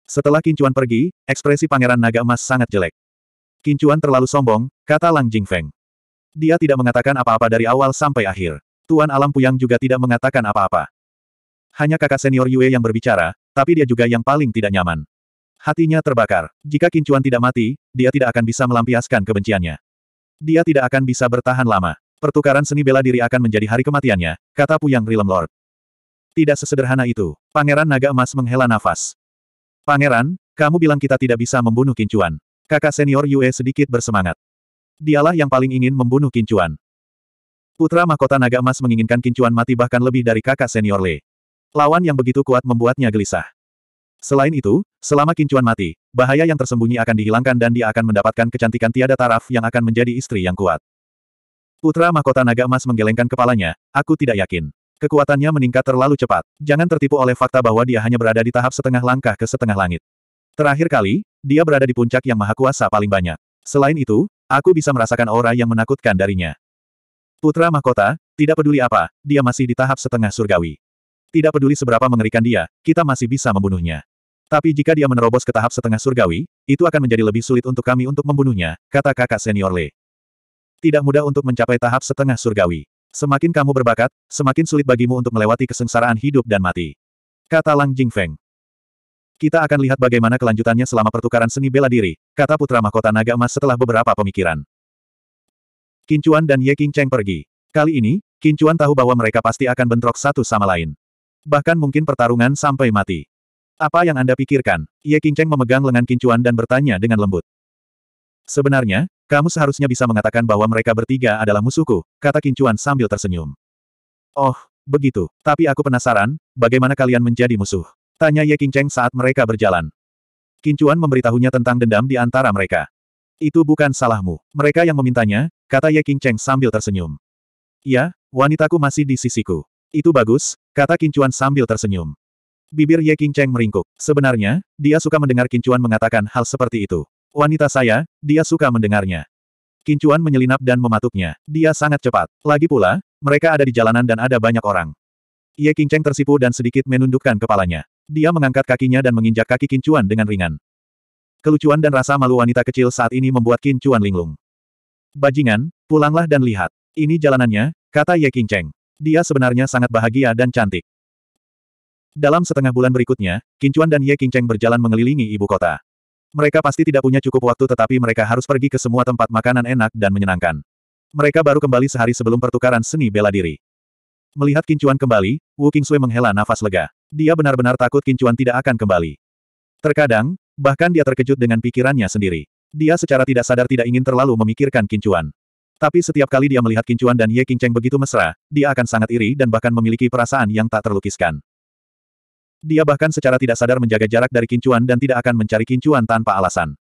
Setelah Kincuan pergi, ekspresi pangeran naga emas sangat jelek. Kincuan terlalu sombong, kata Lang Jingfeng. Dia tidak mengatakan apa-apa dari awal sampai akhir. Tuan Alam Puyang juga tidak mengatakan apa-apa. Hanya kakak senior Yue yang berbicara, tapi dia juga yang paling tidak nyaman. Hatinya terbakar. Jika Kincuan tidak mati, dia tidak akan bisa melampiaskan kebenciannya. Dia tidak akan bisa bertahan lama. Pertukaran seni bela diri akan menjadi hari kematiannya, kata Puyang Rilem Lord. Tidak sesederhana itu, Pangeran Naga Emas menghela nafas. Pangeran, kamu bilang kita tidak bisa membunuh Kincuan. Kakak senior Yue sedikit bersemangat. Dialah yang paling ingin membunuh Kincuan. Putra mahkota Naga Emas menginginkan Kincuan mati bahkan lebih dari kakak senior Le. Lawan yang begitu kuat membuatnya gelisah. Selain itu, selama Kincuan mati, bahaya yang tersembunyi akan dihilangkan dan dia akan mendapatkan kecantikan tiada taraf yang akan menjadi istri yang kuat. Putra Mahkota Naga Emas menggelengkan kepalanya, aku tidak yakin. Kekuatannya meningkat terlalu cepat. Jangan tertipu oleh fakta bahwa dia hanya berada di tahap setengah langkah ke setengah langit. Terakhir kali, dia berada di puncak yang maha kuasa paling banyak. Selain itu, aku bisa merasakan aura yang menakutkan darinya. Putra Mahkota, tidak peduli apa, dia masih di tahap setengah surgawi. Tidak peduli seberapa mengerikan dia, kita masih bisa membunuhnya. Tapi jika dia menerobos ke tahap setengah surgawi, itu akan menjadi lebih sulit untuk kami untuk membunuhnya, kata kakak senior Lee. Tidak mudah untuk mencapai tahap setengah surgawi. Semakin kamu berbakat, semakin sulit bagimu untuk melewati kesengsaraan hidup dan mati. Kata Lang Jingfeng. Kita akan lihat bagaimana kelanjutannya selama pertukaran seni bela diri, kata putra mahkota naga emas setelah beberapa pemikiran. Kincuan dan Ye King Cheng pergi. Kali ini, Kincuan tahu bahwa mereka pasti akan bentrok satu sama lain. Bahkan mungkin pertarungan sampai mati. Apa yang Anda pikirkan? Ye King Cheng memegang lengan Kincuan dan bertanya dengan lembut. Sebenarnya, kamu seharusnya bisa mengatakan bahwa mereka bertiga adalah musuhku, kata Kincuan sambil tersenyum. Oh, begitu. Tapi aku penasaran, bagaimana kalian menjadi musuh? Tanya Ye Qingcheng saat mereka berjalan. Kincuan memberitahunya tentang dendam di antara mereka. Itu bukan salahmu. Mereka yang memintanya, kata Ye Qingcheng sambil tersenyum. Ya, wanitaku masih di sisiku. Itu bagus, kata Kincuan sambil tersenyum. Bibir Ye Qingcheng meringkuk. Sebenarnya, dia suka mendengar Kincuan mengatakan hal seperti itu. Wanita saya, dia suka mendengarnya. Kincuan menyelinap dan mematuknya. Dia sangat cepat. Lagi pula, mereka ada di jalanan dan ada banyak orang. Ye Qingcheng tersipu dan sedikit menundukkan kepalanya. Dia mengangkat kakinya dan menginjak kaki Kincuan dengan ringan. Kelucuan dan rasa malu wanita kecil saat ini membuat Kincuan linglung. Bajingan, pulanglah dan lihat. Ini jalanannya, kata Ye Qingcheng. Dia sebenarnya sangat bahagia dan cantik. Dalam setengah bulan berikutnya, Kincuan dan Ye Qingcheng berjalan mengelilingi ibu kota. Mereka pasti tidak punya cukup waktu tetapi mereka harus pergi ke semua tempat makanan enak dan menyenangkan. Mereka baru kembali sehari sebelum pertukaran seni bela diri. Melihat Kincuan kembali, Wu Qingsui menghela nafas lega. Dia benar-benar takut Kincuan tidak akan kembali. Terkadang, bahkan dia terkejut dengan pikirannya sendiri. Dia secara tidak sadar tidak ingin terlalu memikirkan Kincuan. Tapi setiap kali dia melihat Kincuan dan Ye Qingcheng begitu mesra, dia akan sangat iri dan bahkan memiliki perasaan yang tak terlukiskan. Dia bahkan secara tidak sadar menjaga jarak dari kincuan dan tidak akan mencari kincuan tanpa alasan.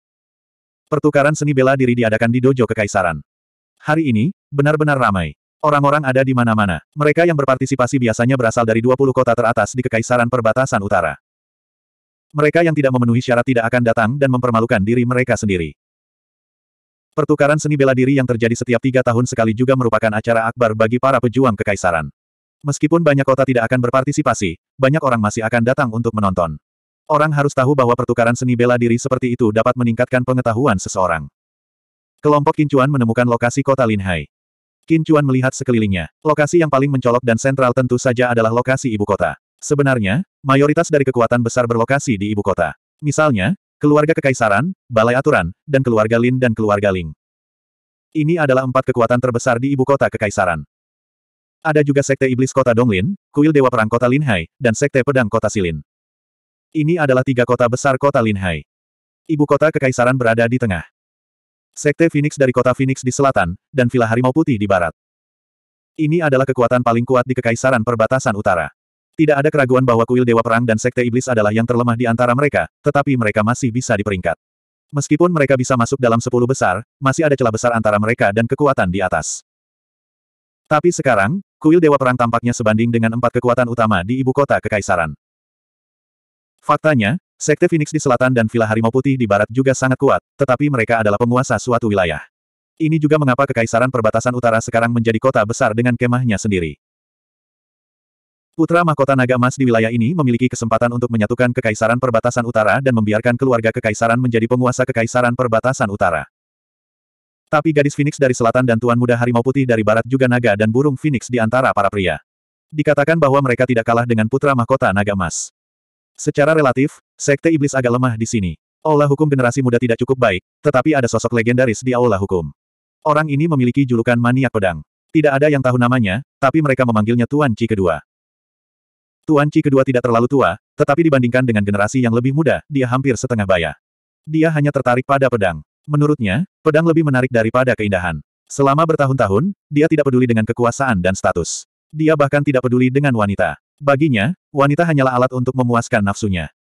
Pertukaran seni bela diri diadakan di Dojo Kekaisaran. Hari ini, benar-benar ramai. Orang-orang ada di mana-mana. Mereka yang berpartisipasi biasanya berasal dari 20 kota teratas di Kekaisaran Perbatasan Utara. Mereka yang tidak memenuhi syarat tidak akan datang dan mempermalukan diri mereka sendiri. Pertukaran seni bela diri yang terjadi setiap tiga tahun sekali juga merupakan acara akbar bagi para pejuang kekaisaran. Meskipun banyak kota tidak akan berpartisipasi, banyak orang masih akan datang untuk menonton. Orang harus tahu bahwa pertukaran seni bela diri seperti itu dapat meningkatkan pengetahuan seseorang. Kelompok Kincuan menemukan lokasi kota Linhai. Kincuan melihat sekelilingnya. Lokasi yang paling mencolok dan sentral tentu saja adalah lokasi ibu kota. Sebenarnya, mayoritas dari kekuatan besar berlokasi di ibu kota. Misalnya, keluarga kekaisaran, balai aturan, dan keluarga Lin dan keluarga Ling. Ini adalah empat kekuatan terbesar di ibu kota kekaisaran. Ada juga Sekte Iblis Kota Donglin, Kuil Dewa Perang Kota Linhai, dan Sekte Pedang Kota Silin. Ini adalah tiga kota besar Kota Linhai. Ibu kota kekaisaran berada di tengah. Sekte Phoenix dari kota Phoenix di selatan, dan Villa Harimau Putih di barat. Ini adalah kekuatan paling kuat di kekaisaran perbatasan utara. Tidak ada keraguan bahwa kuil Dewa Perang dan Sekte Iblis adalah yang terlemah di antara mereka, tetapi mereka masih bisa diperingkat. Meskipun mereka bisa masuk dalam sepuluh besar, masih ada celah besar antara mereka dan kekuatan di atas. Tapi sekarang, Kuil Dewa Perang tampaknya sebanding dengan empat kekuatan utama di ibu kota Kekaisaran. Faktanya, Sekte Phoenix di selatan dan Villa Harimau Putih di barat juga sangat kuat, tetapi mereka adalah penguasa suatu wilayah. Ini juga mengapa Kekaisaran Perbatasan Utara sekarang menjadi kota besar dengan kemahnya sendiri. Putra Mahkota Naga Emas di wilayah ini memiliki kesempatan untuk menyatukan Kekaisaran Perbatasan Utara dan membiarkan keluarga Kekaisaran menjadi penguasa Kekaisaran Perbatasan Utara. Tapi gadis Phoenix dari selatan dan tuan muda harimau putih dari barat juga naga dan burung Phoenix di antara para pria. Dikatakan bahwa mereka tidak kalah dengan putra mahkota naga emas. Secara relatif, sekte iblis agak lemah di sini. Aula hukum generasi muda tidak cukup baik, tetapi ada sosok legendaris di aula hukum. Orang ini memiliki julukan maniak pedang. Tidak ada yang tahu namanya, tapi mereka memanggilnya Tuan Ci Kedua. Tuan Ci Kedua tidak terlalu tua, tetapi dibandingkan dengan generasi yang lebih muda, dia hampir setengah baya. Dia hanya tertarik pada pedang. Menurutnya, pedang lebih menarik daripada keindahan. Selama bertahun-tahun, dia tidak peduli dengan kekuasaan dan status. Dia bahkan tidak peduli dengan wanita. Baginya, wanita hanyalah alat untuk memuaskan nafsunya.